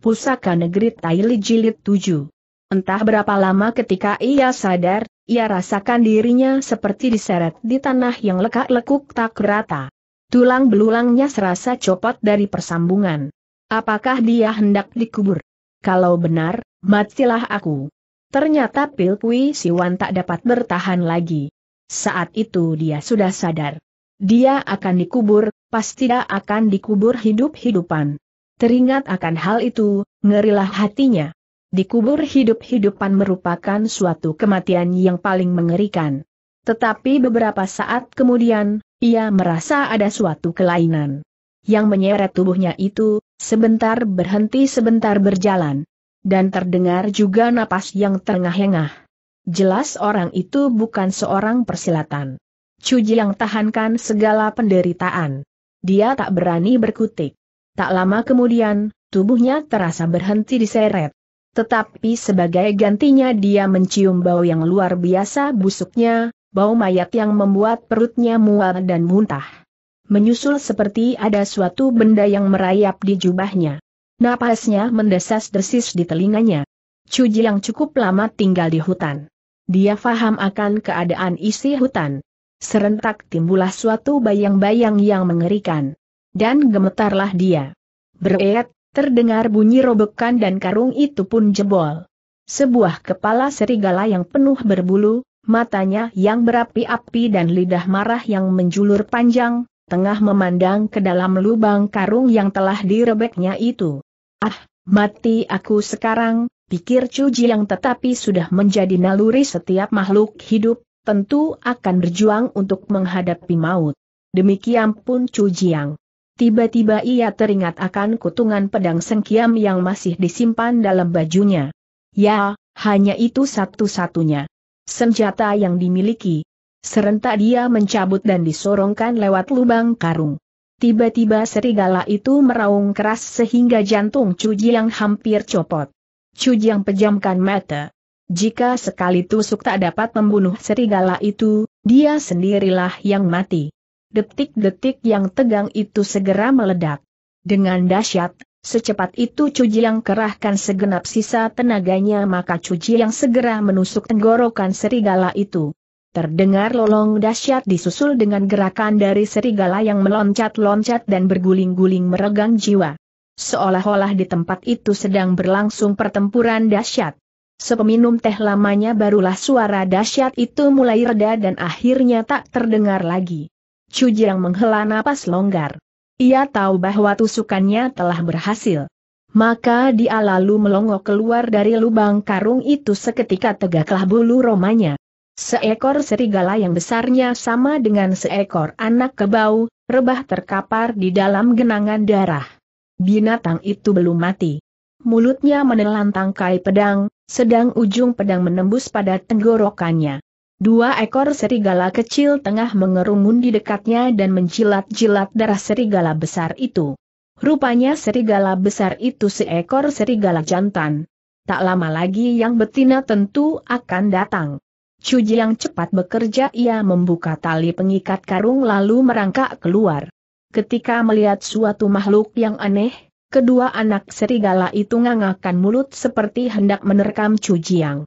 Pusaka Negeri Taili Jilid 7. Entah berapa lama ketika ia sadar, ia rasakan dirinya seperti diseret di tanah yang lekak-lekuk tak rata. Tulang belulangnya serasa copot dari persambungan. Apakah dia hendak dikubur? Kalau benar, matilah aku. Ternyata Pilpui Siwan tak dapat bertahan lagi. Saat itu dia sudah sadar. Dia akan dikubur, pasti dia akan dikubur hidup-hidupan. Teringat akan hal itu, ngerilah hatinya. Dikubur hidup-hidupan merupakan suatu kematian yang paling mengerikan. Tetapi beberapa saat kemudian, ia merasa ada suatu kelainan. Yang menyeret tubuhnya itu, sebentar berhenti sebentar berjalan. Dan terdengar juga napas yang terengah-engah. Jelas orang itu bukan seorang persilatan. Cuji yang tahankan segala penderitaan. Dia tak berani berkutik. Tak lama kemudian, tubuhnya terasa berhenti diseret. Tetapi sebagai gantinya dia mencium bau yang luar biasa busuknya, bau mayat yang membuat perutnya mual dan muntah. Menyusul seperti ada suatu benda yang merayap di jubahnya. Napasnya mendesas-desis di telinganya. Cuji yang cukup lama tinggal di hutan. Dia faham akan keadaan isi hutan. Serentak timbullah suatu bayang-bayang yang mengerikan dan gemetarlah dia. Bereet, terdengar bunyi robekan dan karung itu pun jebol. Sebuah kepala serigala yang penuh berbulu, matanya yang berapi-api dan lidah marah yang menjulur panjang, tengah memandang ke dalam lubang karung yang telah direbeknya itu. Ah, mati aku sekarang, pikir Cuji yang tetapi sudah menjadi naluri setiap makhluk hidup, tentu akan berjuang untuk menghadapi maut. Demikian pun Cujiang. Tiba-tiba ia teringat akan kutungan pedang sengkiam yang masih disimpan dalam bajunya. Ya, hanya itu satu-satunya. Senjata yang dimiliki. Serentak dia mencabut dan disorongkan lewat lubang karung. Tiba-tiba serigala itu meraung keras sehingga jantung Cuji yang hampir copot. Cuji yang pejamkan mata. Jika sekali tusuk tak dapat membunuh serigala itu, dia sendirilah yang mati detik-detik yang tegang itu segera meledak. Dengan dahsyat, secepat itu Cuji yang kerahkan segenap sisa tenaganya maka Cuji yang segera menusuk tenggorokan serigala itu. Terdengar lolong dahsyat disusul dengan gerakan dari serigala yang meloncat-loncat dan berguling-guling meregang jiwa. Seolah-olah di tempat itu sedang berlangsung pertempuran dahsyat. Sepeminum teh lamanya barulah suara dahsyat itu mulai reda dan akhirnya tak terdengar lagi. Chu Jiang menghela napas longgar. Ia tahu bahwa tusukannya telah berhasil. Maka dia lalu melongo keluar dari lubang karung itu seketika tegaklah bulu romanya. Seekor serigala yang besarnya sama dengan seekor anak kebau, rebah terkapar di dalam genangan darah. Binatang itu belum mati. Mulutnya menelan tangkai pedang, sedang ujung pedang menembus pada tenggorokannya. Dua ekor serigala kecil tengah mengerumun di dekatnya dan menjilat-jilat darah serigala besar itu. Rupanya serigala besar itu seekor serigala jantan. Tak lama lagi yang betina tentu akan datang. Cuji yang cepat bekerja ia membuka tali pengikat karung lalu merangkak keluar. Ketika melihat suatu makhluk yang aneh, kedua anak serigala itu ngangakan mulut seperti hendak menerkam Cujiang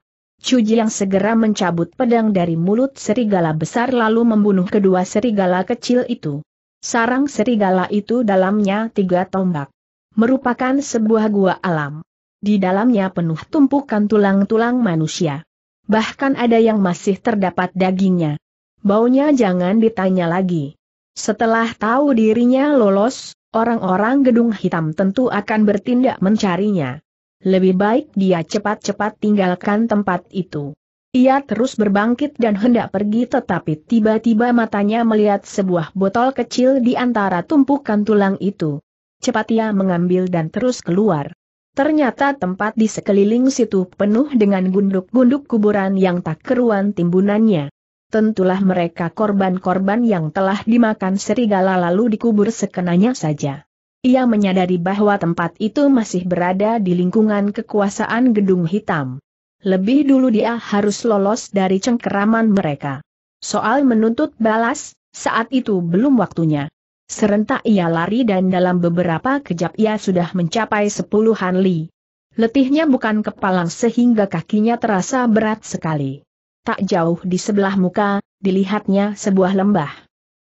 yang segera mencabut pedang dari mulut serigala besar lalu membunuh kedua serigala kecil itu. Sarang serigala itu dalamnya tiga tombak. Merupakan sebuah gua alam. Di dalamnya penuh tumpukan tulang-tulang manusia. Bahkan ada yang masih terdapat dagingnya. Baunya jangan ditanya lagi. Setelah tahu dirinya lolos, orang-orang gedung hitam tentu akan bertindak mencarinya lebih baik dia cepat-cepat tinggalkan tempat itu. Ia terus berbangkit dan hendak pergi tetapi tiba-tiba matanya melihat sebuah botol kecil di antara tumpukan tulang itu. Cepat ia mengambil dan terus keluar. Ternyata tempat di sekeliling situ penuh dengan gunduk-gunduk kuburan yang tak keruan timbunannya. Tentulah mereka korban-korban yang telah dimakan serigala lalu dikubur sekenanya saja. Ia menyadari bahwa tempat itu masih berada di lingkungan kekuasaan gedung hitam. Lebih dulu dia harus lolos dari cengkeraman mereka. Soal menuntut balas, saat itu belum waktunya. Serentak ia lari dan dalam beberapa kejap ia sudah mencapai sepuluhan li. Letihnya bukan kepalang sehingga kakinya terasa berat sekali. Tak jauh di sebelah muka, dilihatnya sebuah lembah.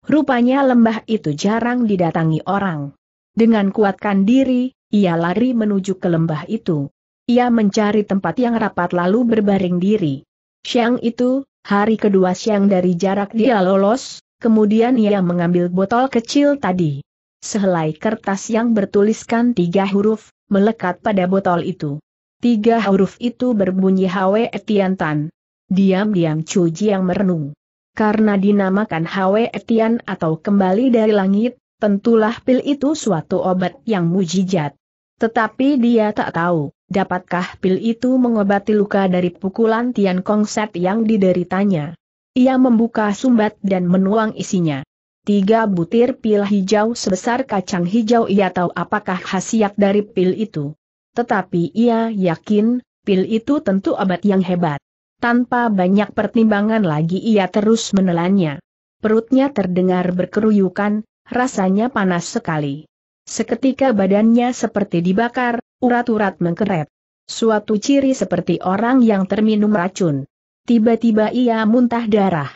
Rupanya lembah itu jarang didatangi orang. Dengan kuatkan diri, ia lari menuju ke lembah itu. Ia mencari tempat yang rapat lalu berbaring diri. Siang itu, hari kedua siang dari jarak dia lolos, kemudian ia mengambil botol kecil tadi. Sehelai kertas yang bertuliskan tiga huruf, melekat pada botol itu. Tiga huruf itu berbunyi Hwe Etiantan. Diam-diam Cuji yang merenung. Karena dinamakan Hwe Etian atau kembali dari langit, Tentulah pil itu suatu obat yang mujijat. Tetapi dia tak tahu, dapatkah pil itu mengobati luka dari pukulan Tian Kong Set yang dideritanya. Ia membuka sumbat dan menuang isinya. Tiga butir pil hijau sebesar kacang hijau ia tahu apakah khasiat dari pil itu. Tetapi ia yakin, pil itu tentu obat yang hebat. Tanpa banyak pertimbangan lagi ia terus menelannya. Perutnya terdengar berkeruyukan, Rasanya panas sekali. Seketika badannya seperti dibakar, urat-urat mengkeret. Suatu ciri seperti orang yang terminum racun. Tiba-tiba ia muntah darah.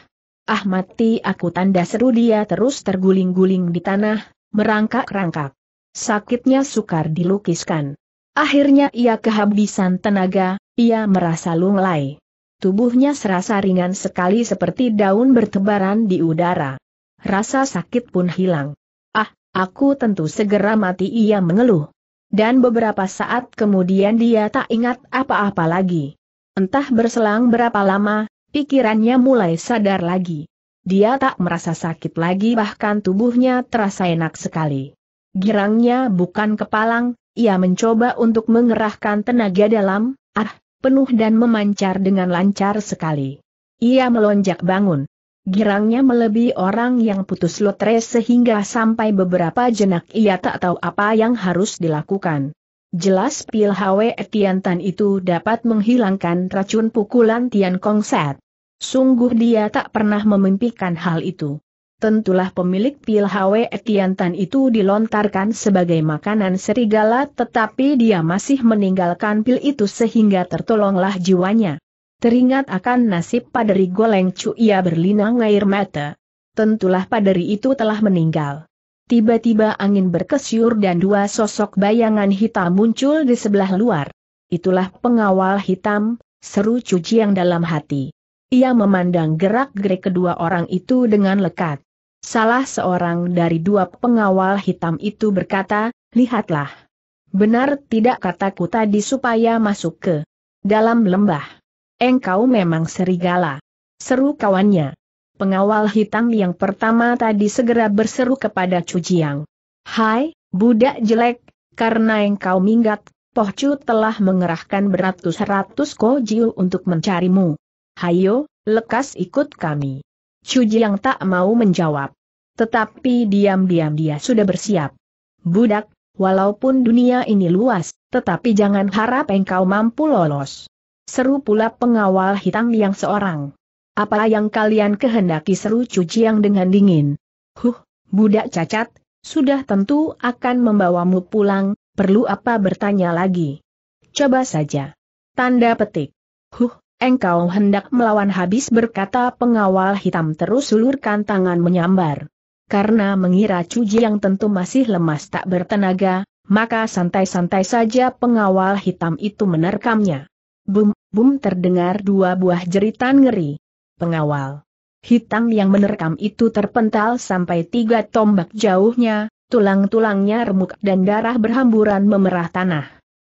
Ah mati aku tanda seru dia terus terguling-guling di tanah, merangkak-rangkak. Sakitnya sukar dilukiskan. Akhirnya ia kehabisan tenaga, ia merasa lunglai. Tubuhnya serasa ringan sekali seperti daun bertebaran di udara rasa sakit pun hilang. Ah, aku tentu segera mati ia mengeluh. Dan beberapa saat kemudian dia tak ingat apa-apa lagi. Entah berselang berapa lama, pikirannya mulai sadar lagi. Dia tak merasa sakit lagi bahkan tubuhnya terasa enak sekali. Girangnya bukan kepalang, ia mencoba untuk mengerahkan tenaga dalam, ah, penuh dan memancar dengan lancar sekali. Ia melonjak bangun. Girangnya melebihi orang yang putus lotre sehingga sampai beberapa jenak ia tak tahu apa yang harus dilakukan. Jelas pil Hwe Tiantan itu dapat menghilangkan racun pukulan Tian Kong Set. Sungguh dia tak pernah memimpikan hal itu. Tentulah pemilik pil Hwe Tiantan itu dilontarkan sebagai makanan serigala tetapi dia masih meninggalkan pil itu sehingga tertolonglah jiwanya. Teringat akan nasib paderi Goleng Cu ia berlinang air mata. Tentulah paderi itu telah meninggal. Tiba-tiba angin berkesyur dan dua sosok bayangan hitam muncul di sebelah luar. Itulah pengawal hitam, seru cuci yang dalam hati. Ia memandang gerak-gerik kedua orang itu dengan lekat. Salah seorang dari dua pengawal hitam itu berkata, lihatlah. Benar tidak kataku tadi supaya masuk ke dalam lembah engkau memang serigala. Seru kawannya. Pengawal hitam yang pertama tadi segera berseru kepada Chu Jiang. Hai, budak jelek, karena engkau minggat, Pohcu telah mengerahkan beratus-ratus kojiu untuk mencarimu. Hayo, lekas ikut kami. Chu Jiang tak mau menjawab. Tetapi diam-diam dia sudah bersiap. Budak, walaupun dunia ini luas, tetapi jangan harap engkau mampu lolos seru pula pengawal hitam yang seorang. Apa yang kalian kehendaki seru cuci yang dengan dingin. Huh, budak cacat, sudah tentu akan membawamu pulang, perlu apa bertanya lagi. Coba saja. Tanda petik. Huh, engkau hendak melawan habis berkata pengawal hitam terus ulurkan tangan menyambar. Karena mengira cuci yang tentu masih lemas tak bertenaga, maka santai-santai saja pengawal hitam itu menerkamnya. Bum, bum terdengar dua buah jeritan ngeri. Pengawal hitam yang menerkam itu terpental sampai tiga tombak jauhnya, tulang-tulangnya remuk dan darah berhamburan memerah tanah.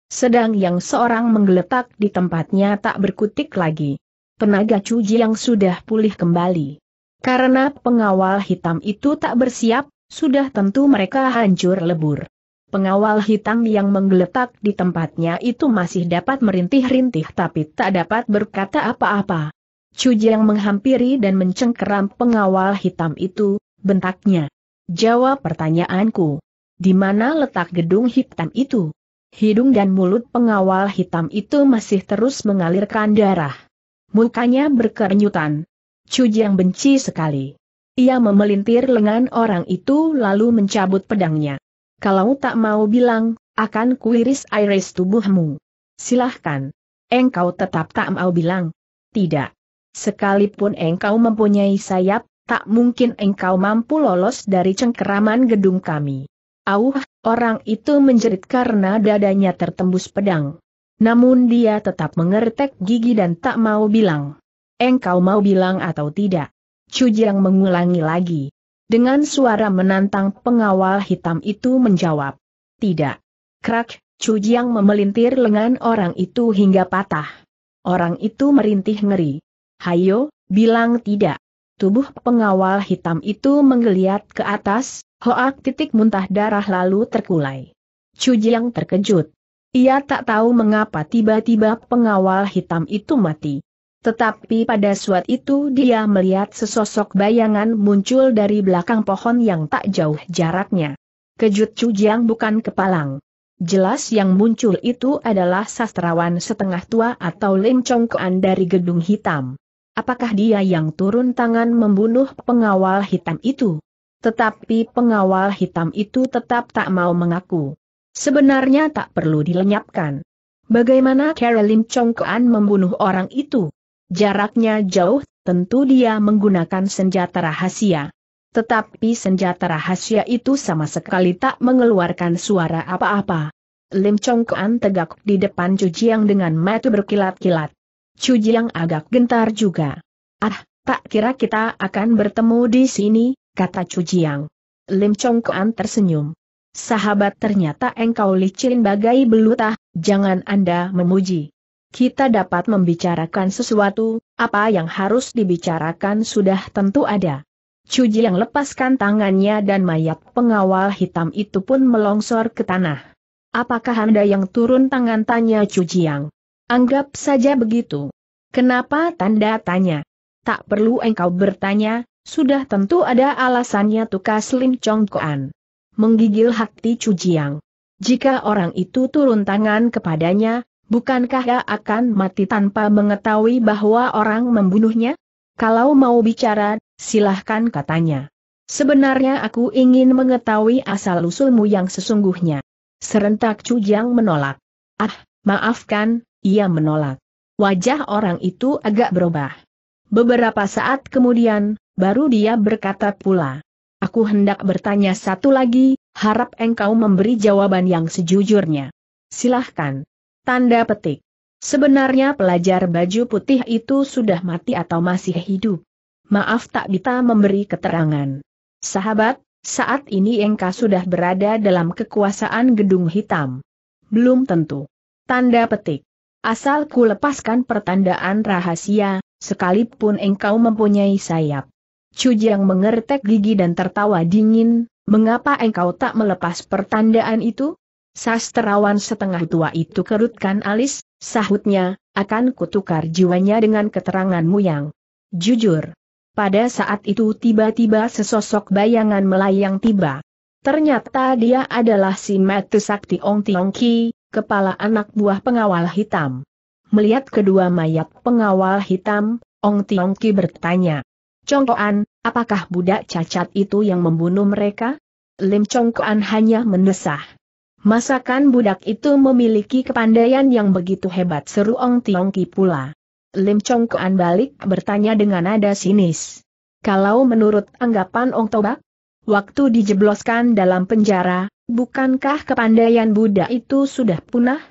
Sedang yang seorang menggeletak di tempatnya tak berkutik lagi. Penaga cuji yang sudah pulih kembali. Karena pengawal hitam itu tak bersiap, sudah tentu mereka hancur lebur. Pengawal hitam yang menggeletak di tempatnya itu masih dapat merintih-rintih tapi tak dapat berkata apa-apa. Cujang menghampiri dan mencengkeram pengawal hitam itu, bentaknya. Jawab pertanyaanku. Di mana letak gedung hitam itu? Hidung dan mulut pengawal hitam itu masih terus mengalirkan darah. Mukanya berkerenyutan. Cujang benci sekali. Ia memelintir lengan orang itu lalu mencabut pedangnya. Kalau tak mau bilang, akan kuiris-iris tubuhmu. Silahkan. Engkau tetap tak mau bilang. Tidak. Sekalipun engkau mempunyai sayap, tak mungkin engkau mampu lolos dari cengkeraman gedung kami. Auh, orang itu menjerit karena dadanya tertembus pedang. Namun dia tetap mengertek gigi dan tak mau bilang. Engkau mau bilang atau tidak? Jiang mengulangi lagi. Dengan suara menantang pengawal hitam itu menjawab. Tidak. Krak, Chu Jiang memelintir lengan orang itu hingga patah. Orang itu merintih ngeri. Hayo, bilang tidak. Tubuh pengawal hitam itu menggeliat ke atas, hoak titik muntah darah lalu terkulai. Chu Jiang terkejut. Ia tak tahu mengapa tiba-tiba pengawal hitam itu mati. Tetapi pada suatu itu dia melihat sesosok bayangan muncul dari belakang pohon yang tak jauh jaraknya. Kejut Cujang bukan kepalang. Jelas yang muncul itu adalah sastrawan setengah tua atau Lim Chongkoan dari gedung hitam. Apakah dia yang turun tangan membunuh pengawal hitam itu? Tetapi pengawal hitam itu tetap tak mau mengaku. Sebenarnya tak perlu dilenyapkan. Bagaimana Carolyn Chongkoan membunuh orang itu? Jaraknya jauh, tentu dia menggunakan senjata rahasia. Tetapi senjata rahasia itu sama sekali tak mengeluarkan suara apa-apa. Lim Chong Kuan tegak di depan Chu Jiang dengan mata berkilat-kilat. Chu Jiang agak gentar juga. Ah, tak kira kita akan bertemu di sini, kata Chu Jiang. Lim Chong Kuan tersenyum. Sahabat ternyata engkau licin bagai belutah, jangan Anda memuji kita dapat membicarakan sesuatu, apa yang harus dibicarakan sudah tentu ada. Cuji yang lepaskan tangannya dan mayat pengawal hitam itu pun melongsor ke tanah. Apakah Anda yang turun tangan tanya Cuji yang? Anggap saja begitu. Kenapa tanda tanya? Tak perlu engkau bertanya, sudah tentu ada alasannya tukas Lim Chong Koan. Menggigil hati yang. Jika orang itu turun tangan kepadanya, Bukankah ia akan mati tanpa mengetahui bahwa orang membunuhnya? Kalau mau bicara, silahkan katanya. Sebenarnya aku ingin mengetahui asal-usulmu yang sesungguhnya. Serentak Cujang menolak. Ah, maafkan, ia menolak. Wajah orang itu agak berubah. Beberapa saat kemudian, baru dia berkata pula. Aku hendak bertanya satu lagi, harap engkau memberi jawaban yang sejujurnya. Silahkan. Tanda petik. Sebenarnya pelajar baju putih itu sudah mati atau masih hidup. Maaf tak bisa memberi keterangan. Sahabat, saat ini Engka sudah berada dalam kekuasaan gedung hitam. Belum tentu. Tanda petik. Asal ku lepaskan pertandaan rahasia, sekalipun engkau mempunyai sayap. Cujang mengertek gigi dan tertawa dingin, mengapa engkau tak melepas pertandaan itu? Sastrawan setengah tua itu kerutkan alis, sahutnya, akan kutukar jiwanya dengan keteranganmu yang jujur. Pada saat itu tiba-tiba sesosok bayangan melayang tiba. Ternyata dia adalah si Matu Sakti Ong Tiong Ki, kepala anak buah pengawal hitam. Melihat kedua mayat pengawal hitam, Ong Tiong Ki bertanya. Congkoan, apakah budak cacat itu yang membunuh mereka? Lim Congkoan hanya mendesah. Masakan budak itu memiliki kepandaian yang begitu hebat seru Ong Tiong Ki pula. Lim Chong Kuan balik bertanya dengan nada sinis. Kalau menurut anggapan Ong Tobak, waktu dijebloskan dalam penjara, bukankah kepandaian budak itu sudah punah?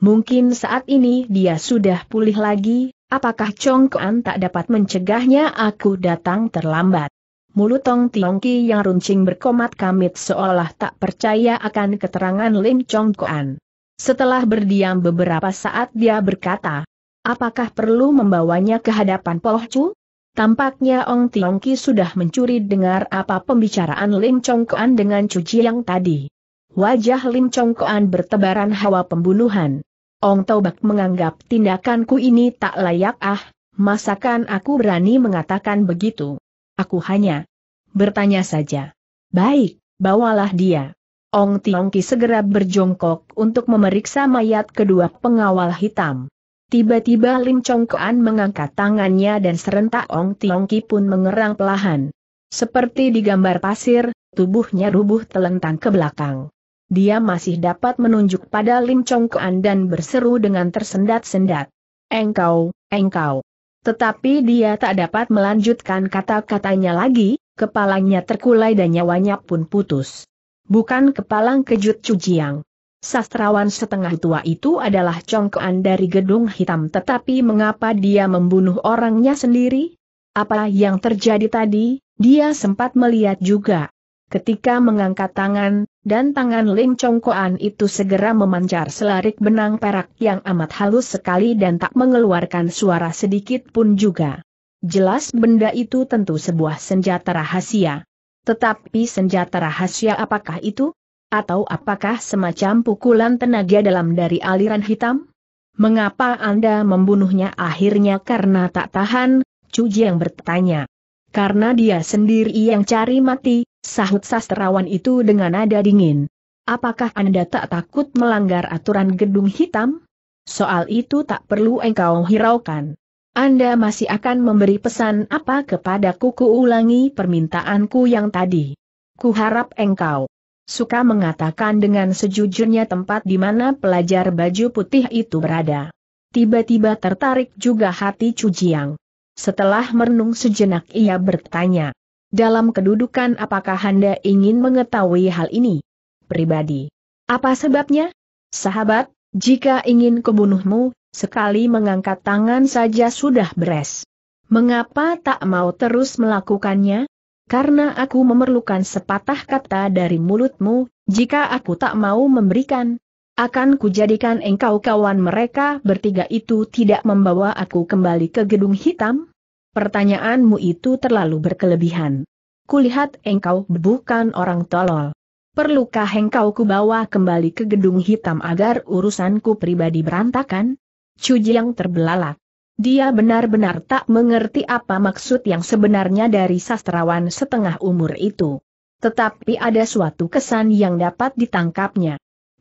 Mungkin saat ini dia sudah pulih lagi, apakah Chong Kuan tak dapat mencegahnya aku datang terlambat? Mulut Tong Tiongki yang runcing berkomat kamit seolah tak percaya akan keterangan Lim Chong Koan. Setelah berdiam beberapa saat dia berkata, apakah perlu membawanya ke hadapan Poh Chu? Tampaknya Ong Tiongki sudah mencuri dengar apa pembicaraan Lim Chong Koan dengan cuci yang tadi. Wajah Lim Chong Koan bertebaran hawa pembunuhan. Ong Taubak menganggap tindakanku ini tak layak ah, masakan aku berani mengatakan begitu. Aku hanya bertanya saja. Baik, bawalah dia. Ong Tiongki segera berjongkok untuk memeriksa mayat kedua pengawal hitam. Tiba-tiba Lim Chongkoan mengangkat tangannya dan serentak Ong Tiongki pun mengerang pelahan. Seperti digambar pasir, tubuhnya rubuh telentang ke belakang. Dia masih dapat menunjuk pada Lim Chongkoan dan berseru dengan tersendat-sendat. Engkau, engkau. Tetapi dia tak dapat melanjutkan kata-katanya lagi, kepalanya terkulai dan nyawanya pun putus. Bukan kepalang kejut Cujiang. Sastrawan setengah tua itu adalah congkoan dari gedung hitam tetapi mengapa dia membunuh orangnya sendiri? Apa yang terjadi tadi, dia sempat melihat juga. Ketika mengangkat tangan, dan tangan Lim Kuan itu segera memancar selarik benang perak yang amat halus sekali dan tak mengeluarkan suara sedikit pun juga. Jelas benda itu tentu sebuah senjata rahasia. Tetapi senjata rahasia apakah itu? Atau apakah semacam pukulan tenaga dalam dari aliran hitam? Mengapa Anda membunuhnya akhirnya karena tak tahan? Cuji yang bertanya. Karena dia sendiri yang cari mati, Sahut sastrawan itu dengan nada dingin. Apakah Anda tak takut melanggar aturan gedung hitam? Soal itu tak perlu engkau hiraukan. Anda masih akan memberi pesan apa kepadaku kuku ulangi permintaanku yang tadi. Ku harap engkau suka mengatakan dengan sejujurnya tempat di mana pelajar baju putih itu berada. Tiba-tiba tertarik juga hati Cujiang. Setelah merenung sejenak ia bertanya, dalam kedudukan apakah Anda ingin mengetahui hal ini? Pribadi. Apa sebabnya? Sahabat, jika ingin kebunuhmu, sekali mengangkat tangan saja sudah beres. Mengapa tak mau terus melakukannya? Karena aku memerlukan sepatah kata dari mulutmu, jika aku tak mau memberikan, akan kujadikan engkau kawan mereka bertiga itu tidak membawa aku kembali ke gedung hitam? Pertanyaanmu itu terlalu berkelebihan. Kulihat engkau bukan orang tolol. Perlukah engkau kubawa kembali ke gedung hitam agar urusanku pribadi berantakan? Cuji yang terbelalak. Dia benar-benar tak mengerti apa maksud yang sebenarnya dari sastrawan setengah umur itu. Tetapi ada suatu kesan yang dapat ditangkapnya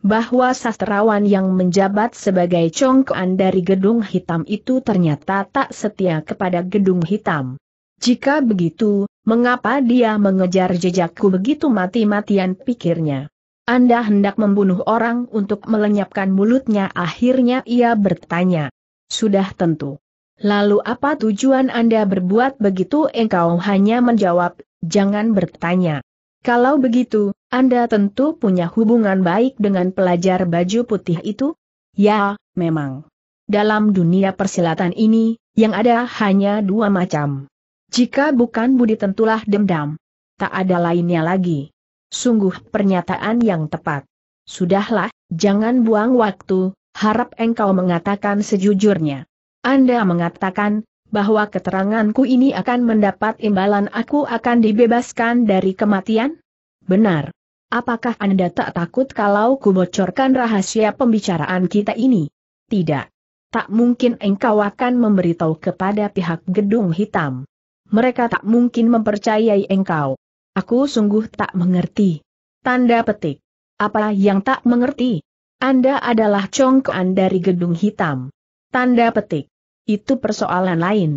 bahwa sastrawan yang menjabat sebagai congkoan dari gedung hitam itu ternyata tak setia kepada gedung hitam. Jika begitu, mengapa dia mengejar jejakku begitu mati-matian pikirnya? Anda hendak membunuh orang untuk melenyapkan mulutnya akhirnya ia bertanya. Sudah tentu. Lalu apa tujuan Anda berbuat begitu engkau hanya menjawab, jangan bertanya. Kalau begitu, Anda tentu punya hubungan baik dengan pelajar baju putih itu? Ya, memang. Dalam dunia persilatan ini, yang ada hanya dua macam. Jika bukan budi tentulah dendam. Tak ada lainnya lagi. Sungguh pernyataan yang tepat. Sudahlah, jangan buang waktu, harap engkau mengatakan sejujurnya. Anda mengatakan, bahwa keteranganku ini akan mendapat imbalan aku akan dibebaskan dari kematian? Benar. Apakah Anda tak takut kalau kubocorkan rahasia pembicaraan kita ini? Tidak. Tak mungkin engkau akan memberitahu kepada pihak gedung hitam. Mereka tak mungkin mempercayai engkau. Aku sungguh tak mengerti. Tanda petik. Apa yang tak mengerti? Anda adalah congkoan dari gedung hitam. Tanda petik. Itu persoalan lain.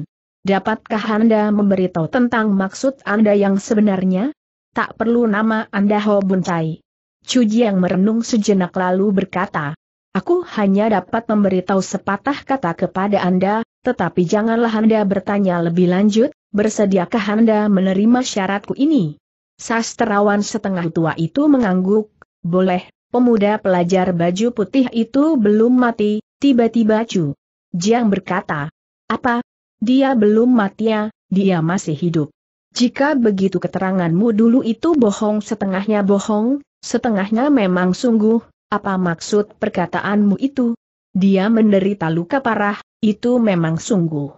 Dapatkah Anda memberitahu tentang maksud Anda yang sebenarnya? Tak perlu nama Anda Ho Buncai. Chu yang merenung sejenak lalu berkata, Aku hanya dapat memberitahu sepatah kata kepada Anda, tetapi janganlah Anda bertanya lebih lanjut, bersediakah Anda menerima syaratku ini? Sastrawan setengah tua itu mengangguk, boleh, pemuda pelajar baju putih itu belum mati, tiba-tiba Chu. Jiang berkata, apa? Dia belum mati ya, dia masih hidup. Jika begitu keteranganmu dulu itu bohong setengahnya bohong, setengahnya memang sungguh, apa maksud perkataanmu itu? Dia menderita luka parah, itu memang sungguh.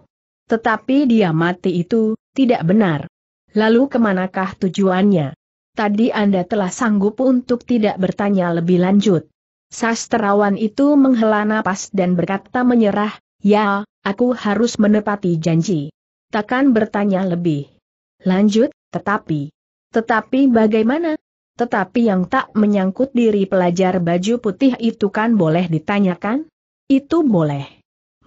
Tetapi dia mati itu, tidak benar. Lalu kemanakah tujuannya? Tadi Anda telah sanggup untuk tidak bertanya lebih lanjut. Sastrawan itu menghela napas dan berkata menyerah, ya, aku harus menepati janji. Takkan bertanya lebih. Lanjut, tetapi. Tetapi bagaimana? Tetapi yang tak menyangkut diri pelajar baju putih itu kan boleh ditanyakan? Itu boleh.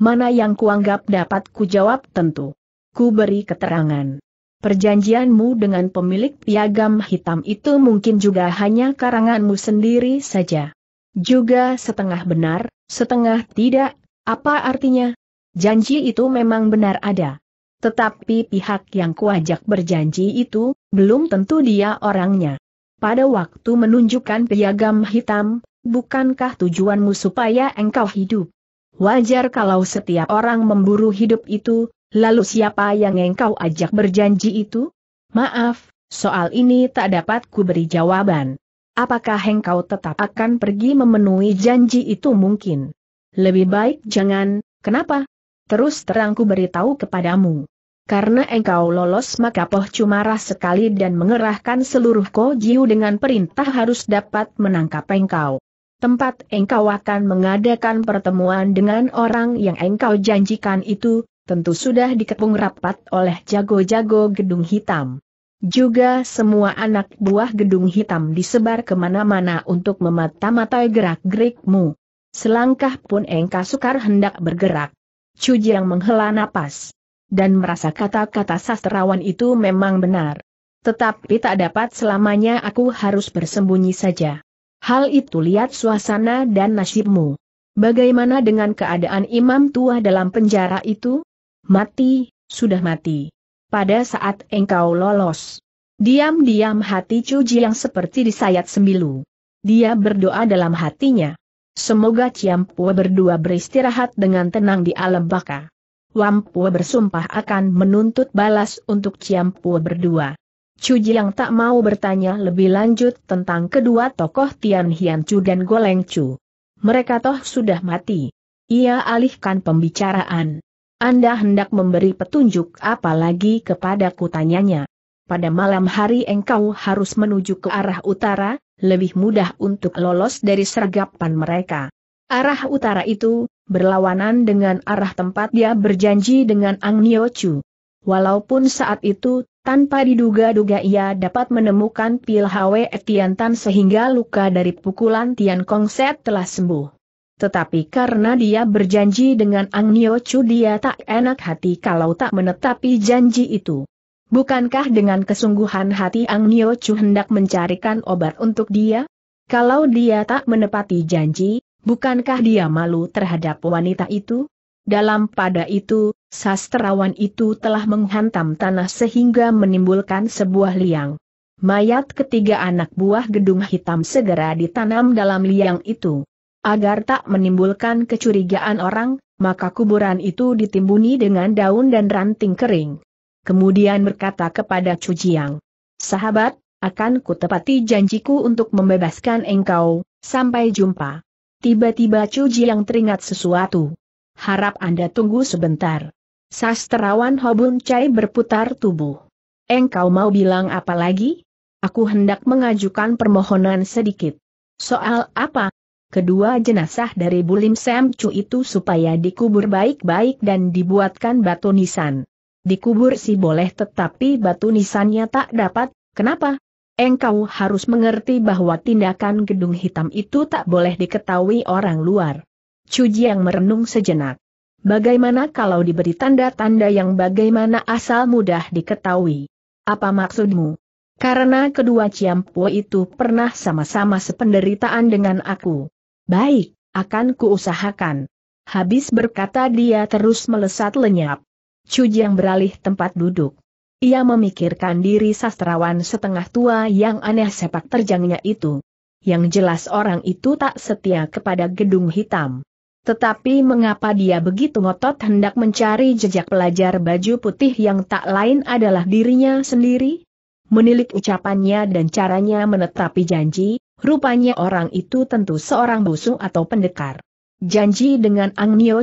Mana yang kuanggap dapat kujawab tentu. Ku beri keterangan. Perjanjianmu dengan pemilik piagam hitam itu mungkin juga hanya karanganmu sendiri saja. Juga setengah benar, setengah tidak, apa artinya? Janji itu memang benar ada. Tetapi pihak yang kuajak berjanji itu, belum tentu dia orangnya. Pada waktu menunjukkan piagam hitam, bukankah tujuanmu supaya engkau hidup? Wajar kalau setiap orang memburu hidup itu, lalu siapa yang engkau ajak berjanji itu? Maaf, soal ini tak dapat ku beri jawaban. Apakah engkau tetap akan pergi memenuhi janji itu mungkin? Lebih baik jangan, kenapa? Terus terangku beritahu kepadamu. Karena engkau lolos maka Poh Cumarah sekali dan mengerahkan seluruh Kojiu dengan perintah harus dapat menangkap engkau. Tempat engkau akan mengadakan pertemuan dengan orang yang engkau janjikan itu, tentu sudah dikepung rapat oleh jago-jago gedung hitam. Juga semua anak buah gedung hitam disebar kemana-mana untuk memata-matai gerak-gerikmu. Selangkah pun Engka Sukar hendak bergerak. Cujiang menghela napas. Dan merasa kata-kata sastrawan itu memang benar. Tetapi tak dapat selamanya aku harus bersembunyi saja. Hal itu lihat suasana dan nasibmu. Bagaimana dengan keadaan imam tua dalam penjara itu? Mati, sudah mati pada saat engkau lolos. Diam-diam hati Cuji yang seperti disayat sembilu. Dia berdoa dalam hatinya. Semoga Ciampua berdua beristirahat dengan tenang di alam baka. Wampua bersumpah akan menuntut balas untuk Ciampua berdua. Cuji yang tak mau bertanya lebih lanjut tentang kedua tokoh Tian Hian Chu dan Goleng Chu. Mereka toh sudah mati. Ia alihkan pembicaraan. Anda hendak memberi petunjuk apalagi kepadaku tanyanya. Pada malam hari engkau harus menuju ke arah utara, lebih mudah untuk lolos dari sergapan mereka. Arah utara itu, berlawanan dengan arah tempat dia berjanji dengan Ang Nio Chu. Walaupun saat itu, tanpa diduga-duga ia dapat menemukan Pil Hwe Tan sehingga luka dari pukulan Tian Kong Set telah sembuh. Tetapi karena dia berjanji dengan Ang Nio Chu dia tak enak hati kalau tak menetapi janji itu. Bukankah dengan kesungguhan hati Ang Nio Chu hendak mencarikan obat untuk dia? Kalau dia tak menepati janji, bukankah dia malu terhadap wanita itu? Dalam pada itu, sastrawan itu telah menghantam tanah sehingga menimbulkan sebuah liang. Mayat ketiga anak buah gedung hitam segera ditanam dalam liang itu. Agar tak menimbulkan kecurigaan orang, maka kuburan itu ditimbuni dengan daun dan ranting kering. Kemudian berkata kepada Chu Sahabat, akan kutepati janjiku untuk membebaskan engkau, sampai jumpa. Tiba-tiba Chu teringat sesuatu. Harap Anda tunggu sebentar. Sastrawan Hobun Chai berputar tubuh. Engkau mau bilang apa lagi? Aku hendak mengajukan permohonan sedikit. Soal apa? kedua jenazah dari Bulim Sam Chu itu supaya dikubur baik-baik dan dibuatkan batu nisan. Dikubur sih boleh tetapi batu nisannya tak dapat, kenapa? Engkau harus mengerti bahwa tindakan gedung hitam itu tak boleh diketahui orang luar. Chu yang merenung sejenak. Bagaimana kalau diberi tanda-tanda yang bagaimana asal mudah diketahui? Apa maksudmu? Karena kedua Ciampu itu pernah sama-sama sependeritaan dengan aku. Baik, akan kuusahakan. Habis berkata dia terus melesat lenyap. Cujang beralih tempat duduk. Ia memikirkan diri sastrawan setengah tua yang aneh sepak terjangnya itu. Yang jelas orang itu tak setia kepada gedung hitam. Tetapi mengapa dia begitu ngotot hendak mencari jejak pelajar baju putih yang tak lain adalah dirinya sendiri? Menilik ucapannya dan caranya menetapi janji, Rupanya orang itu tentu seorang busung atau pendekar. Janji dengan Ang Nio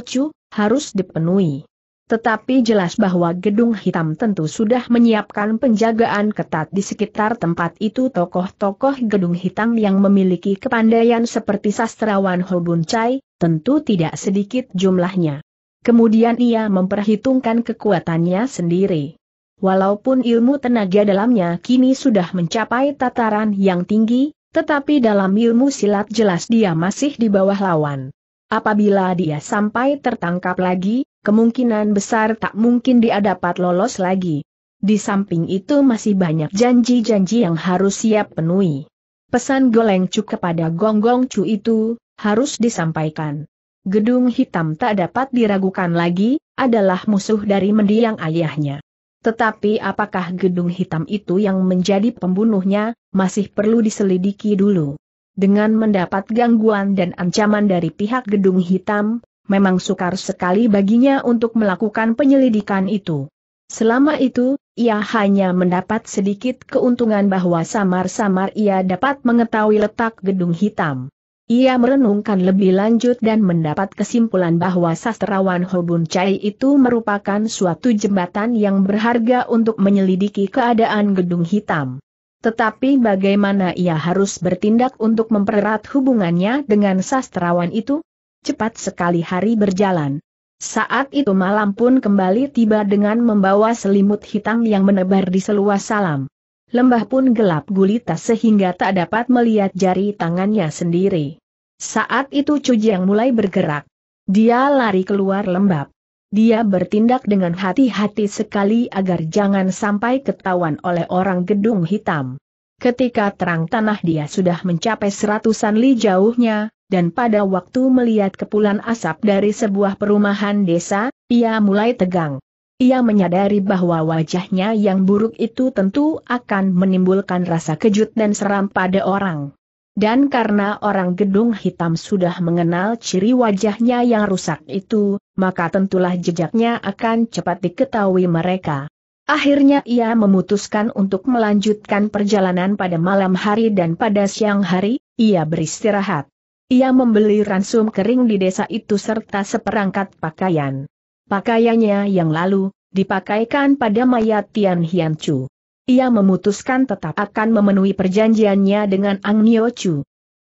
harus dipenuhi. Tetapi jelas bahwa gedung hitam tentu sudah menyiapkan penjagaan ketat di sekitar tempat itu tokoh-tokoh gedung hitam yang memiliki kepandaian seperti sastrawan Hobuncai Chai, tentu tidak sedikit jumlahnya. Kemudian ia memperhitungkan kekuatannya sendiri. Walaupun ilmu tenaga dalamnya kini sudah mencapai tataran yang tinggi, tetapi dalam ilmu silat jelas dia masih di bawah lawan. Apabila dia sampai tertangkap lagi, kemungkinan besar tak mungkin dia dapat lolos lagi. Di samping itu masih banyak janji-janji yang harus siap penuhi. Pesan Goleng Cu kepada Gonggong Cu itu, harus disampaikan. Gedung hitam tak dapat diragukan lagi, adalah musuh dari mendiang ayahnya. Tetapi apakah gedung hitam itu yang menjadi pembunuhnya, masih perlu diselidiki dulu. Dengan mendapat gangguan dan ancaman dari pihak gedung hitam, memang sukar sekali baginya untuk melakukan penyelidikan itu. Selama itu, ia hanya mendapat sedikit keuntungan bahwa samar-samar ia dapat mengetahui letak gedung hitam. Ia merenungkan lebih lanjut dan mendapat kesimpulan bahwa sastrawan Hobun Chai itu merupakan suatu jembatan yang berharga untuk menyelidiki keadaan gedung hitam. Tetapi bagaimana ia harus bertindak untuk mempererat hubungannya dengan sastrawan itu? Cepat sekali hari berjalan. Saat itu malam pun kembali tiba dengan membawa selimut hitam yang menebar di seluas salam. Lembah pun gelap gulita sehingga tak dapat melihat jari tangannya sendiri. Saat itu Cujiang mulai bergerak. Dia lari keluar lembab. Dia bertindak dengan hati-hati sekali agar jangan sampai ketahuan oleh orang gedung hitam. Ketika terang tanah dia sudah mencapai seratusan li jauhnya, dan pada waktu melihat kepulan asap dari sebuah perumahan desa, ia mulai tegang. Ia menyadari bahwa wajahnya yang buruk itu tentu akan menimbulkan rasa kejut dan seram pada orang dan karena orang gedung hitam sudah mengenal ciri wajahnya yang rusak itu, maka tentulah jejaknya akan cepat diketahui mereka. Akhirnya ia memutuskan untuk melanjutkan perjalanan pada malam hari dan pada siang hari, ia beristirahat. Ia membeli ransum kering di desa itu serta seperangkat pakaian. Pakaiannya yang lalu, dipakaikan pada mayat Tian Hian Chu. Ia memutuskan tetap akan memenuhi perjanjiannya dengan Ang Nio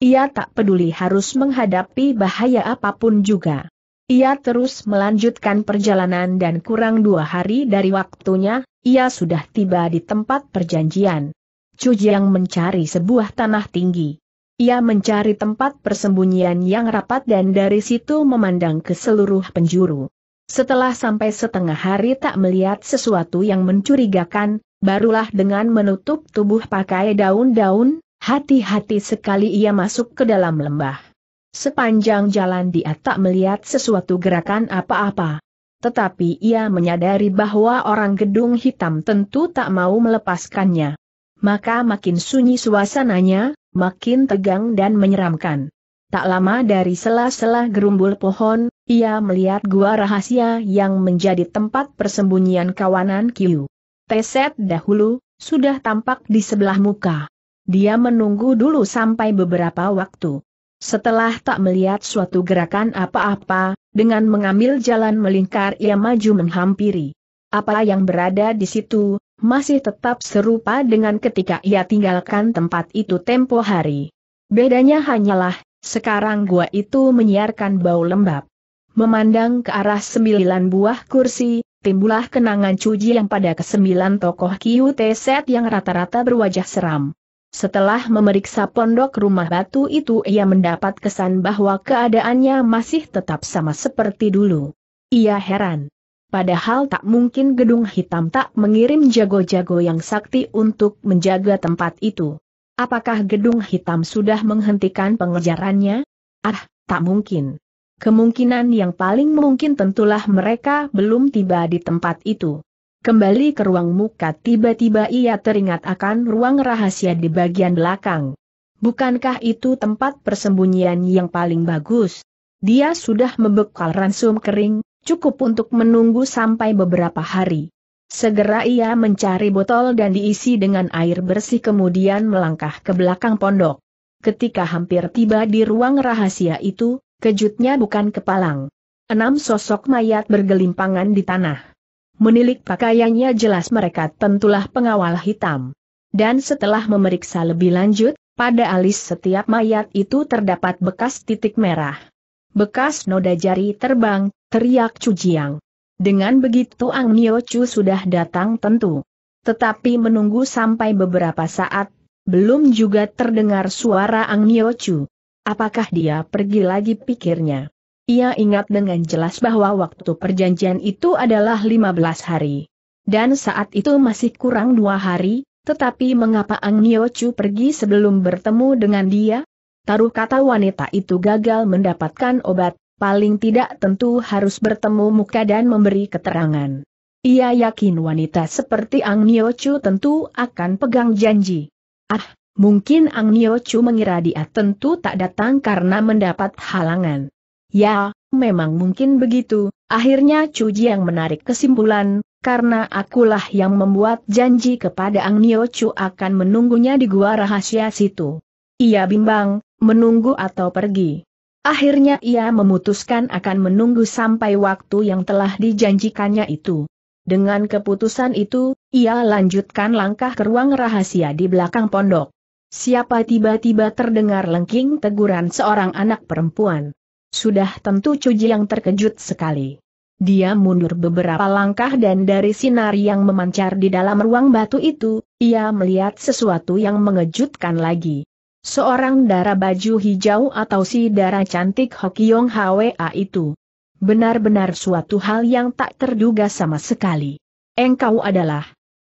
Ia tak peduli harus menghadapi bahaya apapun juga. Ia terus melanjutkan perjalanan dan kurang dua hari dari waktunya, ia sudah tiba di tempat perjanjian. Chu Jiang mencari sebuah tanah tinggi. Ia mencari tempat persembunyian yang rapat dan dari situ memandang ke seluruh penjuru. Setelah sampai setengah hari tak melihat sesuatu yang mencurigakan, Barulah dengan menutup tubuh pakai daun-daun, hati-hati sekali ia masuk ke dalam lembah. Sepanjang jalan dia tak melihat sesuatu gerakan apa-apa. Tetapi ia menyadari bahwa orang gedung hitam tentu tak mau melepaskannya. Maka makin sunyi suasananya, makin tegang dan menyeramkan. Tak lama dari sela-sela gerumbul pohon, ia melihat gua rahasia yang menjadi tempat persembunyian kawanan Kiu. Teset dahulu, sudah tampak di sebelah muka. Dia menunggu dulu sampai beberapa waktu. Setelah tak melihat suatu gerakan apa-apa, dengan mengambil jalan melingkar ia maju menghampiri. Apa yang berada di situ, masih tetap serupa dengan ketika ia tinggalkan tempat itu tempo hari. Bedanya hanyalah, sekarang gua itu menyiarkan bau lembab. Memandang ke arah sembilan buah kursi, timbulah kenangan cuji yang pada kesembilan tokoh Kiu Teset yang rata-rata berwajah seram. Setelah memeriksa pondok rumah batu itu ia mendapat kesan bahwa keadaannya masih tetap sama seperti dulu. Ia heran. Padahal tak mungkin gedung hitam tak mengirim jago-jago yang sakti untuk menjaga tempat itu. Apakah gedung hitam sudah menghentikan pengejarannya? Ah, tak mungkin. Kemungkinan yang paling mungkin tentulah mereka belum tiba di tempat itu. Kembali ke ruang muka tiba-tiba ia teringat akan ruang rahasia di bagian belakang. Bukankah itu tempat persembunyian yang paling bagus? Dia sudah membekal ransum kering, cukup untuk menunggu sampai beberapa hari. Segera ia mencari botol dan diisi dengan air bersih kemudian melangkah ke belakang pondok. Ketika hampir tiba di ruang rahasia itu, Kejutnya bukan kepalang. Enam sosok mayat bergelimpangan di tanah. Menilik pakaiannya jelas mereka tentulah pengawal hitam. Dan setelah memeriksa lebih lanjut, pada alis setiap mayat itu terdapat bekas titik merah. Bekas noda jari terbang, teriak Cujiang. Dengan begitu Ang Nio Chu sudah datang tentu. Tetapi menunggu sampai beberapa saat, belum juga terdengar suara Ang Nio Chu. Apakah dia pergi lagi pikirnya? Ia ingat dengan jelas bahwa waktu perjanjian itu adalah 15 hari. Dan saat itu masih kurang dua hari, tetapi mengapa Ang Nio Chu pergi sebelum bertemu dengan dia? Taruh kata wanita itu gagal mendapatkan obat, paling tidak tentu harus bertemu muka dan memberi keterangan. Ia yakin wanita seperti Ang Nio Chu tentu akan pegang janji. Ah, Mungkin Ang Nio Chu mengira dia tentu tak datang karena mendapat halangan. Ya, memang mungkin begitu, akhirnya Chu yang menarik kesimpulan, karena akulah yang membuat janji kepada Ang Nio Chu akan menunggunya di gua rahasia situ. Ia bimbang, menunggu atau pergi. Akhirnya ia memutuskan akan menunggu sampai waktu yang telah dijanjikannya itu. Dengan keputusan itu, ia lanjutkan langkah ke ruang rahasia di belakang pondok. Siapa tiba-tiba terdengar lengking teguran seorang anak perempuan. Sudah tentu Cuji yang terkejut sekali. Dia mundur beberapa langkah dan dari sinar yang memancar di dalam ruang batu itu, ia melihat sesuatu yang mengejutkan lagi. Seorang darah baju hijau atau si darah cantik Hokiong Hwa itu. Benar-benar suatu hal yang tak terduga sama sekali. Engkau adalah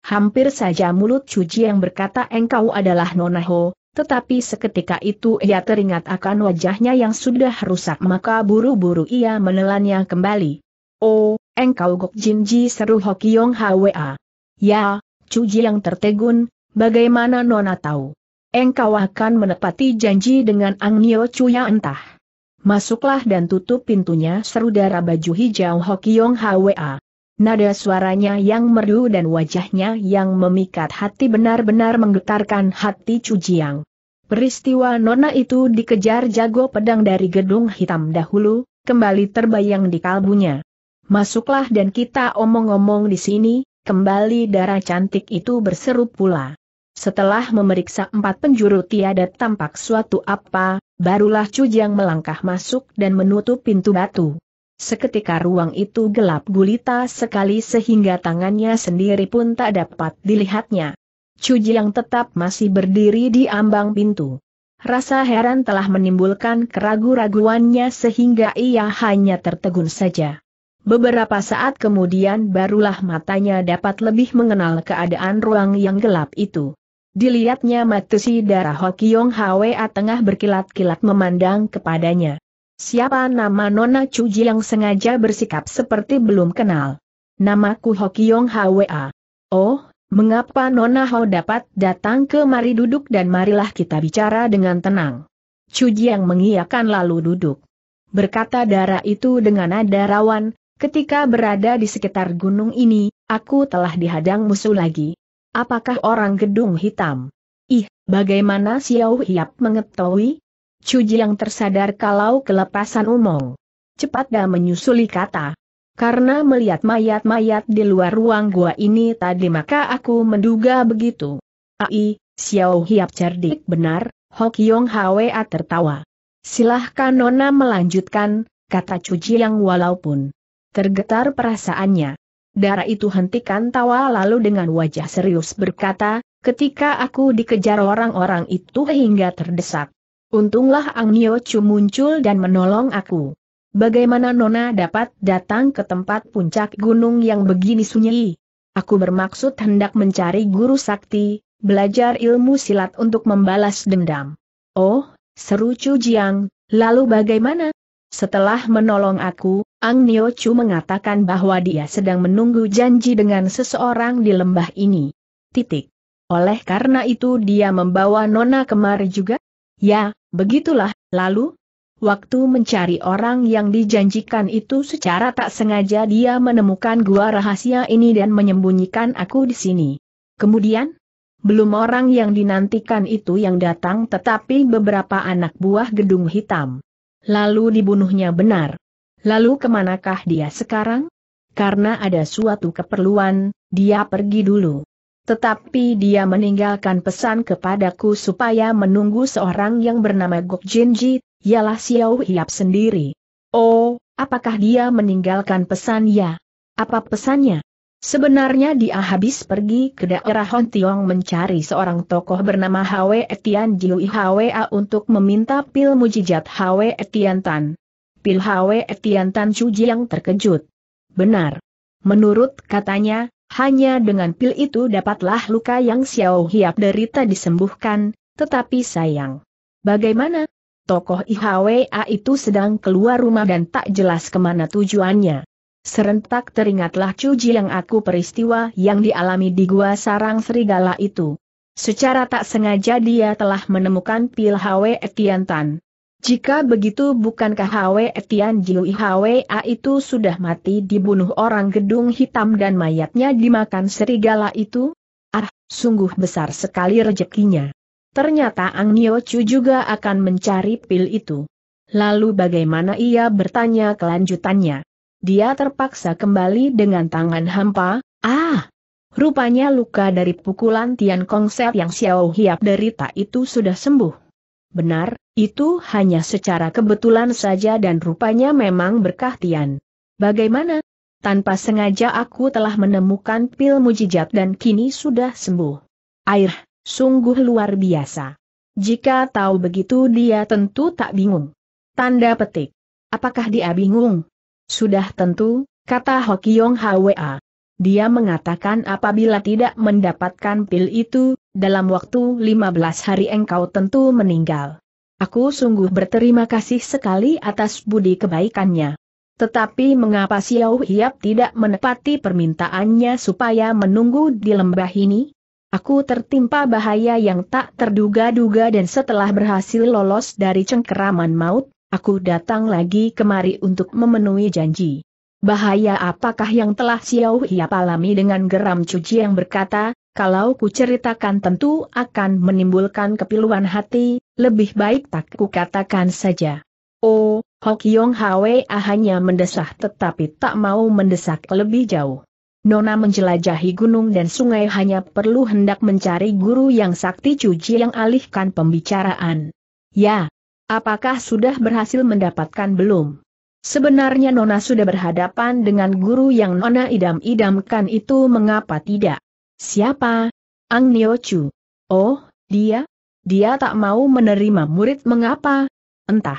Hampir saja mulut cuci yang berkata engkau adalah Nona Ho, tetapi seketika itu ia teringat akan wajahnya yang sudah rusak maka buru-buru ia menelannya kembali. Oh, engkau Gok Jinji seru Hokiong Hwa. Ya, cuci yang tertegun, bagaimana Nona tahu? Engkau akan menepati janji dengan Ang Nio Cuya entah. Masuklah dan tutup pintunya seru darah baju hijau Hokiong Hwa. Nada suaranya yang merdu dan wajahnya yang memikat hati benar-benar menggetarkan hati Cujiang. Peristiwa nona itu dikejar jago pedang dari gedung hitam dahulu, kembali terbayang di kalbunya. Masuklah dan kita omong-omong di sini, kembali darah cantik itu berseru pula. Setelah memeriksa empat penjuru tiada tampak suatu apa, barulah Cujiang melangkah masuk dan menutup pintu batu. Seketika ruang itu gelap gulita sekali sehingga tangannya sendiri pun tak dapat dilihatnya. Cuji yang tetap masih berdiri di ambang pintu. Rasa heran telah menimbulkan keragu-raguannya sehingga ia hanya tertegun saja. Beberapa saat kemudian barulah matanya dapat lebih mengenal keadaan ruang yang gelap itu. Dilihatnya Matusi darah Hokiong Hwa tengah berkilat-kilat memandang kepadanya. Siapa nama Nona Cuji yang sengaja bersikap seperti belum kenal? Namaku Hokiong Hwa. Oh, mengapa Nona Ho dapat datang ke mari duduk dan marilah kita bicara dengan tenang. Cuji yang mengiyakan lalu duduk. Berkata darah itu dengan nada rawan, ketika berada di sekitar gunung ini, aku telah dihadang musuh lagi. Apakah orang gedung hitam? Ih, bagaimana Xiao Hiap mengetahui? Cuji yang tersadar kalau kelepasan umong. Cepat dah menyusuli kata. Karena melihat mayat-mayat di luar ruang gua ini tadi maka aku menduga begitu. Ai, Xiao Hiap cerdik benar, Hok Yong Hwa tertawa. Silahkan Nona melanjutkan, kata Cuji yang walaupun tergetar perasaannya. Darah itu hentikan tawa lalu dengan wajah serius berkata, ketika aku dikejar orang-orang itu hingga terdesak. Untunglah Ang Nio Chu muncul dan menolong aku. Bagaimana Nona dapat datang ke tempat puncak gunung yang begini sunyi? Aku bermaksud hendak mencari guru sakti, belajar ilmu silat untuk membalas dendam. Oh, seru Chu Jiang, lalu bagaimana? Setelah menolong aku, Ang Nio Chu mengatakan bahwa dia sedang menunggu janji dengan seseorang di lembah ini. Titik. Oleh karena itu dia membawa Nona kemari juga? Ya, Begitulah, lalu, waktu mencari orang yang dijanjikan itu secara tak sengaja dia menemukan gua rahasia ini dan menyembunyikan aku di sini. Kemudian, belum orang yang dinantikan itu yang datang tetapi beberapa anak buah gedung hitam. Lalu dibunuhnya benar. Lalu kemanakah dia sekarang? Karena ada suatu keperluan, dia pergi dulu. Tetapi dia meninggalkan pesan kepadaku supaya menunggu seorang yang bernama Gok Jinji, ialah Xiao Hiap sendiri. Oh, apakah dia meninggalkan pesan ya? Apa pesannya? Sebenarnya dia habis pergi ke daerah Tiong mencari seorang tokoh bernama Hwe Etian Hwe Hwa untuk meminta pil mujijat Hwe Etian Tan. Pil Hwe Etian Tan Chu yang terkejut. Benar. Menurut katanya, hanya dengan pil itu dapatlah luka yang Xiao Hiap derita disembuhkan, tetapi sayang. Bagaimana? Tokoh IHWA itu sedang keluar rumah dan tak jelas kemana tujuannya. Serentak teringatlah cuji yang aku peristiwa yang dialami di gua sarang serigala itu. Secara tak sengaja dia telah menemukan pil Hwe Etiantan. Jika begitu bukankah Hwe Etian Jiu A itu sudah mati dibunuh orang gedung hitam dan mayatnya dimakan serigala itu? Ah, sungguh besar sekali rezekinya. Ternyata Ang Nio Chu juga akan mencari pil itu. Lalu bagaimana ia bertanya kelanjutannya? Dia terpaksa kembali dengan tangan hampa, ah! Rupanya luka dari pukulan Tian Kong Set yang Xiao Hiap derita itu sudah sembuh. Benar, itu hanya secara kebetulan saja dan rupanya memang berkah Tian. Bagaimana? Tanpa sengaja aku telah menemukan pil mujijat dan kini sudah sembuh. Air, sungguh luar biasa. Jika tahu begitu dia tentu tak bingung. Tanda petik. Apakah dia bingung? Sudah tentu, kata Hokiong Hwa. Dia mengatakan apabila tidak mendapatkan pil itu, dalam waktu 15 hari engkau tentu meninggal. Aku sungguh berterima kasih sekali atas budi kebaikannya. Tetapi mengapa Xiao Hiap tidak menepati permintaannya supaya menunggu di lembah ini? Aku tertimpa bahaya yang tak terduga-duga dan setelah berhasil lolos dari cengkeraman maut, aku datang lagi kemari untuk memenuhi janji. Bahaya apakah yang telah Xiao ia alami dengan geram cuci yang berkata, kalau ku ceritakan tentu akan menimbulkan kepiluan hati, lebih baik tak ku katakan saja. Oh, Hok Yong Hwe hanya mendesah tetapi tak mau mendesak lebih jauh. Nona menjelajahi gunung dan sungai hanya perlu hendak mencari guru yang sakti cuci yang alihkan pembicaraan. Ya, apakah sudah berhasil mendapatkan belum? Sebenarnya Nona sudah berhadapan dengan guru yang Nona idam-idamkan itu mengapa tidak? Siapa? Ang Nio Chu. Oh, dia? Dia tak mau menerima murid mengapa? Entah.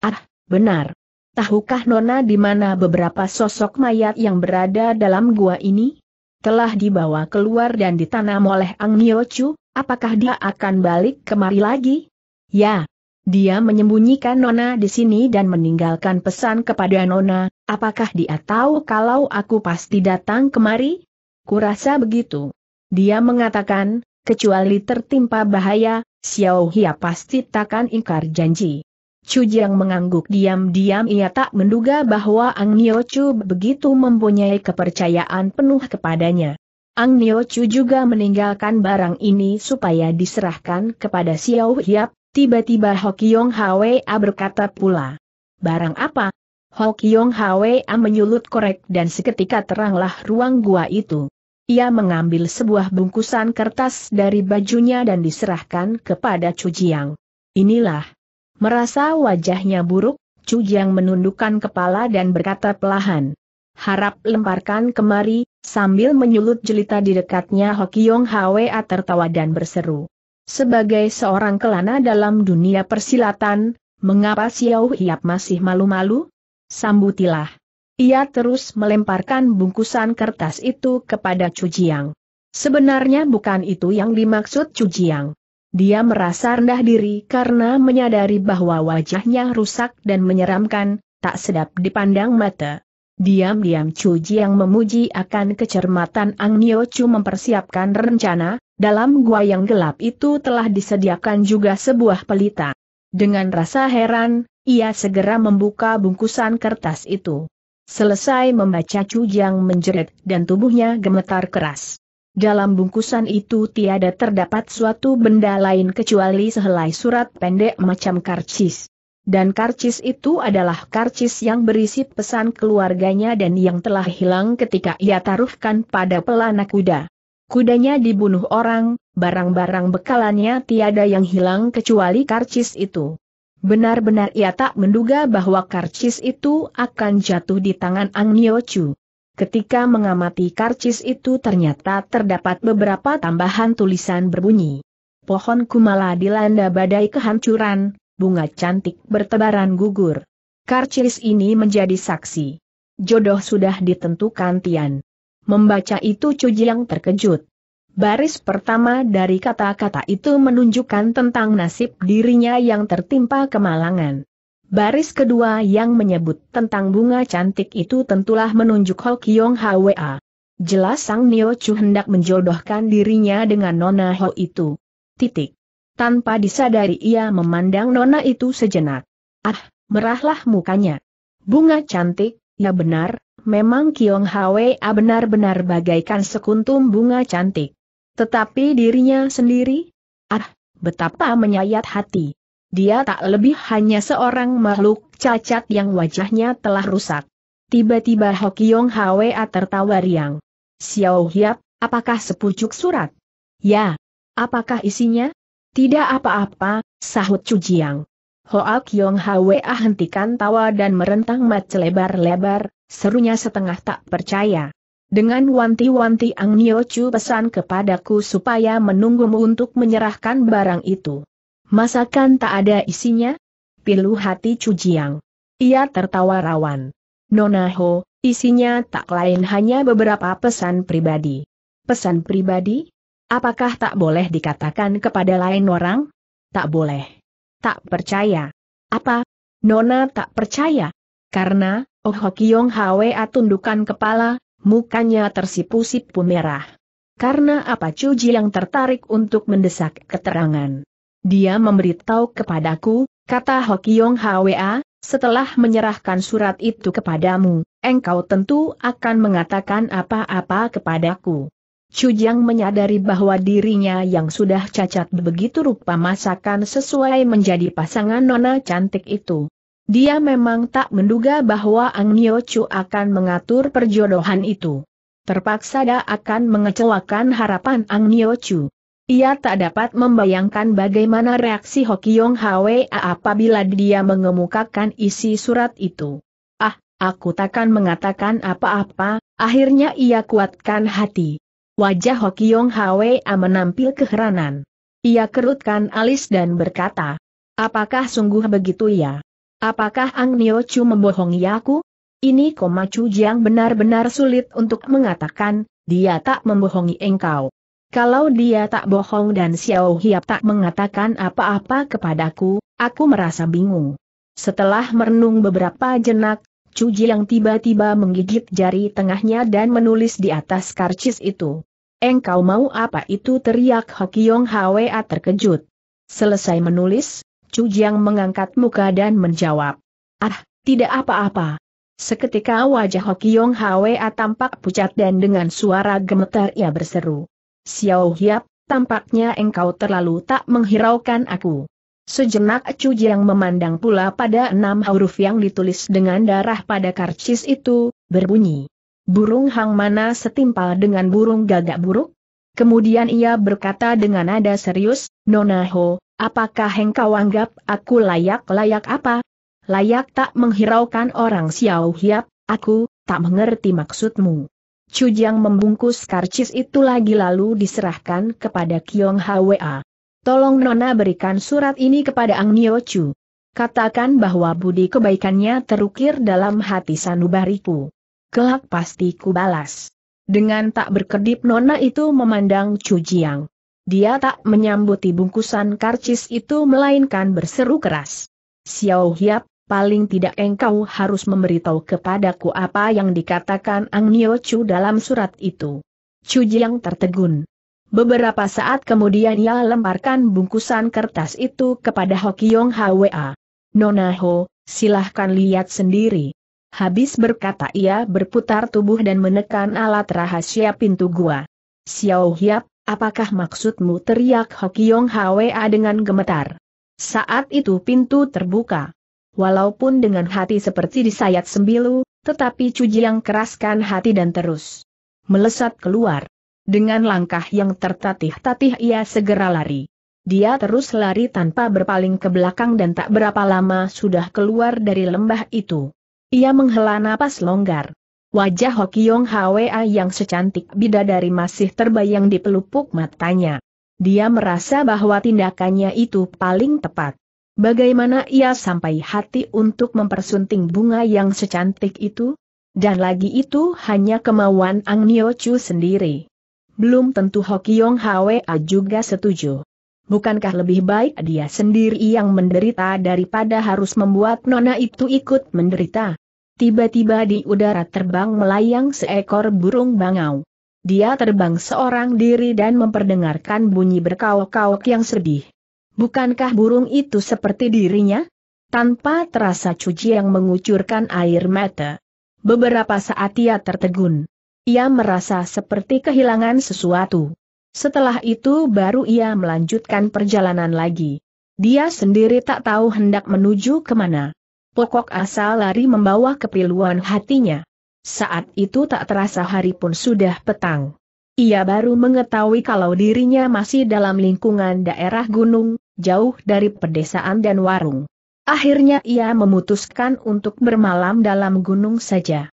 Ah, benar. Tahukah Nona di mana beberapa sosok mayat yang berada dalam gua ini? Telah dibawa keluar dan ditanam oleh Ang Nio Chu, apakah dia akan balik kemari lagi? Ya, dia menyembunyikan Nona di sini dan meninggalkan pesan kepada Nona, apakah dia tahu kalau aku pasti datang kemari? Kurasa begitu. Dia mengatakan, kecuali tertimpa bahaya, Xiao Hia pasti takkan ingkar janji. Chu Jiang mengangguk diam-diam ia tak menduga bahwa Ang Nio Chu begitu mempunyai kepercayaan penuh kepadanya. Ang Nio Chu juga meninggalkan barang ini supaya diserahkan kepada Xiao Hiap, Tiba-tiba Hokiong Hwa berkata pula. Barang apa? Hokiong Hwa menyulut korek dan seketika teranglah ruang gua itu. Ia mengambil sebuah bungkusan kertas dari bajunya dan diserahkan kepada Cujiang. Inilah. Merasa wajahnya buruk, Cujiang menundukkan kepala dan berkata pelahan. Harap lemparkan kemari, sambil menyulut jelita di dekatnya Hokiong Hwa tertawa dan berseru. Sebagai seorang kelana dalam dunia persilatan, mengapa Xiao Hiap masih malu-malu? Sambutilah. Ia terus melemparkan bungkusan kertas itu kepada Chu Jiang. Sebenarnya bukan itu yang dimaksud Chu Jiang. Dia merasa rendah diri karena menyadari bahwa wajahnya rusak dan menyeramkan, tak sedap dipandang mata. Diam-diam Chu Jiang memuji akan kecermatan Ang Nio Chu mempersiapkan rencana, dalam gua yang gelap itu telah disediakan juga sebuah pelita. Dengan rasa heran, ia segera membuka bungkusan kertas itu. Selesai membaca Cujang menjerit dan tubuhnya gemetar keras. Dalam bungkusan itu tiada terdapat suatu benda lain kecuali sehelai surat pendek macam karcis. Dan karcis itu adalah karcis yang berisi pesan keluarganya dan yang telah hilang ketika ia taruhkan pada pelana kuda. Kudanya dibunuh orang, barang-barang bekalannya tiada yang hilang kecuali karcis itu. Benar-benar ia tak menduga bahwa karcis itu akan jatuh di tangan Ang Niochu. Ketika mengamati karcis itu ternyata terdapat beberapa tambahan tulisan berbunyi. Pohon kumala dilanda badai kehancuran, bunga cantik bertebaran gugur. Karcis ini menjadi saksi. Jodoh sudah ditentukan Tian. Membaca itu Chu Jiang terkejut. Baris pertama dari kata-kata itu menunjukkan tentang nasib dirinya yang tertimpa kemalangan. Baris kedua yang menyebut tentang bunga cantik itu tentulah menunjuk Ho Kyong Hwa. Jelas Sang Nio Chu hendak menjodohkan dirinya dengan Nona Ho itu. Titik. Tanpa disadari ia memandang Nona itu sejenak. Ah, merahlah mukanya. Bunga cantik, Ya benar, memang Kiong Hwa benar-benar bagaikan sekuntum bunga cantik. Tetapi dirinya sendiri? Ah, betapa menyayat hati. Dia tak lebih hanya seorang makhluk cacat yang wajahnya telah rusak. Tiba-tiba Hokiong Hwa tertawa riang. Xiao Hiap, apakah sepucuk surat? Ya. Apakah isinya? Tidak apa-apa, sahut Cujiang. Hoa Kiong Hwa ah hentikan tawa dan merentang mat lebar-lebar, serunya setengah tak percaya. Dengan wanti-wanti Ang Nio Chu pesan kepadaku supaya menunggumu untuk menyerahkan barang itu. Masakan tak ada isinya? Pilu hati Chu Jiang. Ia tertawa rawan. Nona Ho, isinya tak lain hanya beberapa pesan pribadi. Pesan pribadi? Apakah tak boleh dikatakan kepada lain orang? Tak boleh. Tak percaya. Apa? Nona tak percaya. Karena, Oh Yong Hwa tundukan kepala, mukanya tersipu-sipu merah. Karena apa Ji yang tertarik untuk mendesak keterangan. Dia memberitahu kepadaku, kata Yong Hwa, ah, setelah menyerahkan surat itu kepadamu, engkau tentu akan mengatakan apa-apa kepadaku. Cujang menyadari bahwa dirinya yang sudah cacat begitu rupa masakan sesuai menjadi pasangan nona cantik itu. Dia memang tak menduga bahwa Ang Nio Chu akan mengatur perjodohan itu. Terpaksa dia akan mengecewakan harapan Ang Nio Chu. Ia tak dapat membayangkan bagaimana reaksi Hokiong Hwa apabila dia mengemukakan isi surat itu. Ah, aku takkan mengatakan apa-apa, akhirnya ia kuatkan hati. Wajah Hokiong Hwa menampil keheranan. Ia kerutkan alis dan berkata, Apakah sungguh begitu ya? Apakah Ang Nio Chu membohongi aku? Ini Koma Chu Jiang benar-benar sulit untuk mengatakan, dia tak membohongi engkau. Kalau dia tak bohong dan Xiao Hiap tak mengatakan apa-apa kepadaku, aku merasa bingung. Setelah merenung beberapa jenak, Chu Jiang tiba-tiba menggigit jari tengahnya dan menulis di atas karcis itu. Engkau mau apa itu teriak Hokiong Hwa terkejut. Selesai menulis, Chu Jiang mengangkat muka dan menjawab. Ah, tidak apa-apa. Seketika wajah Hokiong Hwa tampak pucat dan dengan suara gemetar ia berseru. Xiao Hiap, tampaknya engkau terlalu tak menghiraukan aku. Sejenak Chu Jiang memandang pula pada enam huruf yang ditulis dengan darah pada karcis itu, berbunyi. Burung hang mana setimpal dengan burung gagak buruk? Kemudian ia berkata dengan nada serius, Nona Ho, apakah engkau anggap aku layak-layak apa? Layak tak menghiraukan orang Xiao Hiap, aku, tak mengerti maksudmu. Jiang membungkus karcis itu lagi lalu diserahkan kepada Kiong Hwa. Tolong Nona berikan surat ini kepada Ang Nio Chu. Katakan bahwa budi kebaikannya terukir dalam hati sanubariku kelak pasti kubalas. Dengan tak berkedip Nona itu memandang Chu Jiang. Dia tak menyambuti bungkusan karcis itu melainkan berseru keras. Xiao Hiap, paling tidak engkau harus memberitahu kepadaku apa yang dikatakan Ang Nio Chu dalam surat itu. Chu Jiang tertegun. Beberapa saat kemudian ia lemparkan bungkusan kertas itu kepada Hokiong Hwa. Nona Ho, silahkan lihat sendiri. Habis berkata ia berputar tubuh dan menekan alat rahasia pintu gua. Xiao Hiap, apakah maksudmu teriak Hokiong Hwa dengan gemetar? Saat itu pintu terbuka. Walaupun dengan hati seperti disayat sembilu, tetapi Cuji yang keraskan hati dan terus melesat keluar. Dengan langkah yang tertatih-tatih ia segera lari. Dia terus lari tanpa berpaling ke belakang dan tak berapa lama sudah keluar dari lembah itu. Ia menghela napas longgar. Wajah Hokiong Hwa yang secantik bidadari masih terbayang di pelupuk matanya. Dia merasa bahwa tindakannya itu paling tepat. Bagaimana ia sampai hati untuk mempersunting bunga yang secantik itu? Dan lagi itu hanya kemauan Ang Nio Chu sendiri. Belum tentu Hokiong Hwa juga setuju. Bukankah lebih baik dia sendiri yang menderita daripada harus membuat nona itu ikut menderita? Tiba-tiba di udara terbang melayang seekor burung bangau. Dia terbang seorang diri dan memperdengarkan bunyi berkaok-kaok yang sedih. Bukankah burung itu seperti dirinya? Tanpa terasa cuci yang mengucurkan air mata. Beberapa saat ia tertegun. Ia merasa seperti kehilangan sesuatu. Setelah itu baru ia melanjutkan perjalanan lagi. Dia sendiri tak tahu hendak menuju kemana pokok asal lari membawa kepiluan hatinya. Saat itu tak terasa hari pun sudah petang. Ia baru mengetahui kalau dirinya masih dalam lingkungan daerah gunung, jauh dari pedesaan dan warung. Akhirnya ia memutuskan untuk bermalam dalam gunung saja.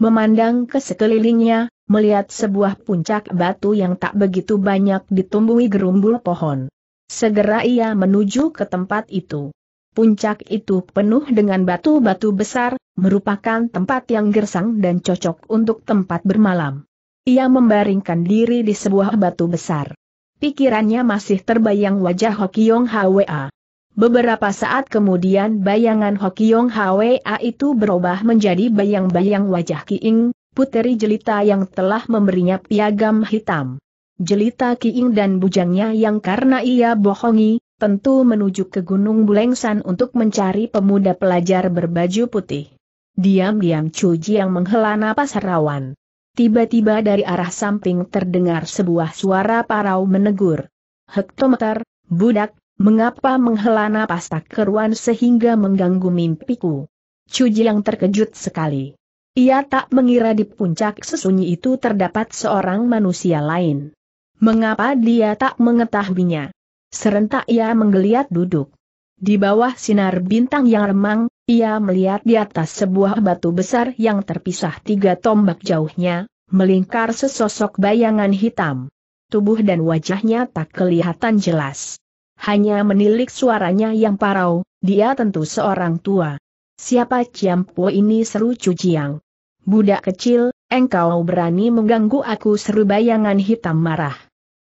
Memandang ke sekelilingnya, melihat sebuah puncak batu yang tak begitu banyak ditumbuhi gerumbul pohon. Segera ia menuju ke tempat itu. Puncak itu penuh dengan batu-batu besar, merupakan tempat yang gersang dan cocok untuk tempat bermalam. Ia membaringkan diri di sebuah batu besar. Pikirannya masih terbayang wajah Hokiong Hwa. Beberapa saat kemudian bayangan Hokiong Hwa itu berubah menjadi bayang-bayang wajah Kiing, puteri jelita yang telah memberinya piagam hitam. Jelita Kiing dan bujangnya yang karena ia bohongi, tentu menuju ke Gunung Bulengsan untuk mencari pemuda pelajar berbaju putih. Diam-diam Cuji yang menghela napas rawan. Tiba-tiba dari arah samping terdengar sebuah suara parau menegur. Hektometer, budak, mengapa menghela napas tak keruan sehingga mengganggu mimpiku? Cuji yang terkejut sekali. Ia tak mengira di puncak sesunyi itu terdapat seorang manusia lain. Mengapa dia tak mengetahuinya? Serentak ia menggeliat duduk. Di bawah sinar bintang yang remang, ia melihat di atas sebuah batu besar yang terpisah tiga tombak jauhnya, melingkar sesosok bayangan hitam. Tubuh dan wajahnya tak kelihatan jelas. Hanya menilik suaranya yang parau, dia tentu seorang tua. Siapa Ciampo ini seru Cujiang? Budak kecil, engkau berani mengganggu aku seru bayangan hitam marah.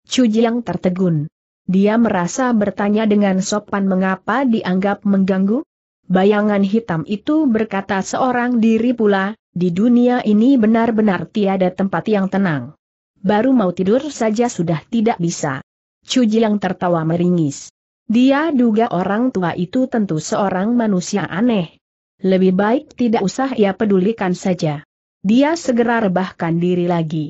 Cujiang tertegun. Dia merasa bertanya dengan sopan mengapa dianggap mengganggu? Bayangan hitam itu berkata seorang diri pula, di dunia ini benar-benar tiada tempat yang tenang. Baru mau tidur saja sudah tidak bisa. Cuji yang tertawa meringis. Dia duga orang tua itu tentu seorang manusia aneh. Lebih baik tidak usah ia pedulikan saja. Dia segera rebahkan diri lagi.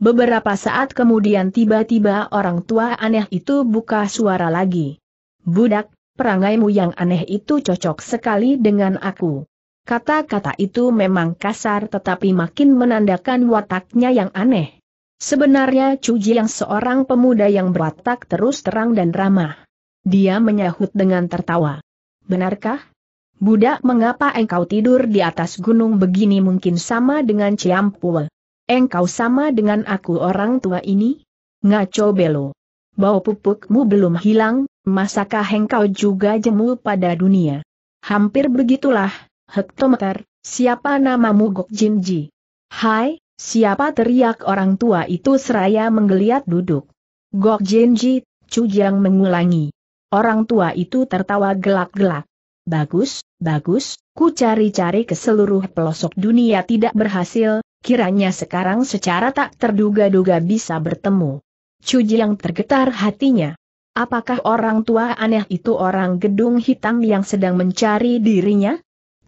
Beberapa saat kemudian tiba-tiba orang tua aneh itu buka suara lagi. Budak, perangaimu yang aneh itu cocok sekali dengan aku. Kata-kata itu memang kasar tetapi makin menandakan wataknya yang aneh. Sebenarnya Cuji yang seorang pemuda yang berwatak terus terang dan ramah. Dia menyahut dengan tertawa. Benarkah? Budak mengapa engkau tidur di atas gunung begini mungkin sama dengan Ciampul? Engkau sama dengan aku orang tua ini? Ngaco belo. Bau pupukmu belum hilang, masakah engkau juga jemu pada dunia? Hampir begitulah, hektometer, siapa namamu Gok Jinji? Hai, siapa teriak orang tua itu seraya menggeliat duduk. Gok Jinji, Cujang mengulangi. Orang tua itu tertawa gelak-gelak. Bagus, bagus, ku cari-cari ke seluruh pelosok dunia tidak berhasil, Kiranya sekarang secara tak terduga-duga bisa bertemu. Cuji yang tergetar hatinya. Apakah orang tua aneh itu orang gedung hitam yang sedang mencari dirinya?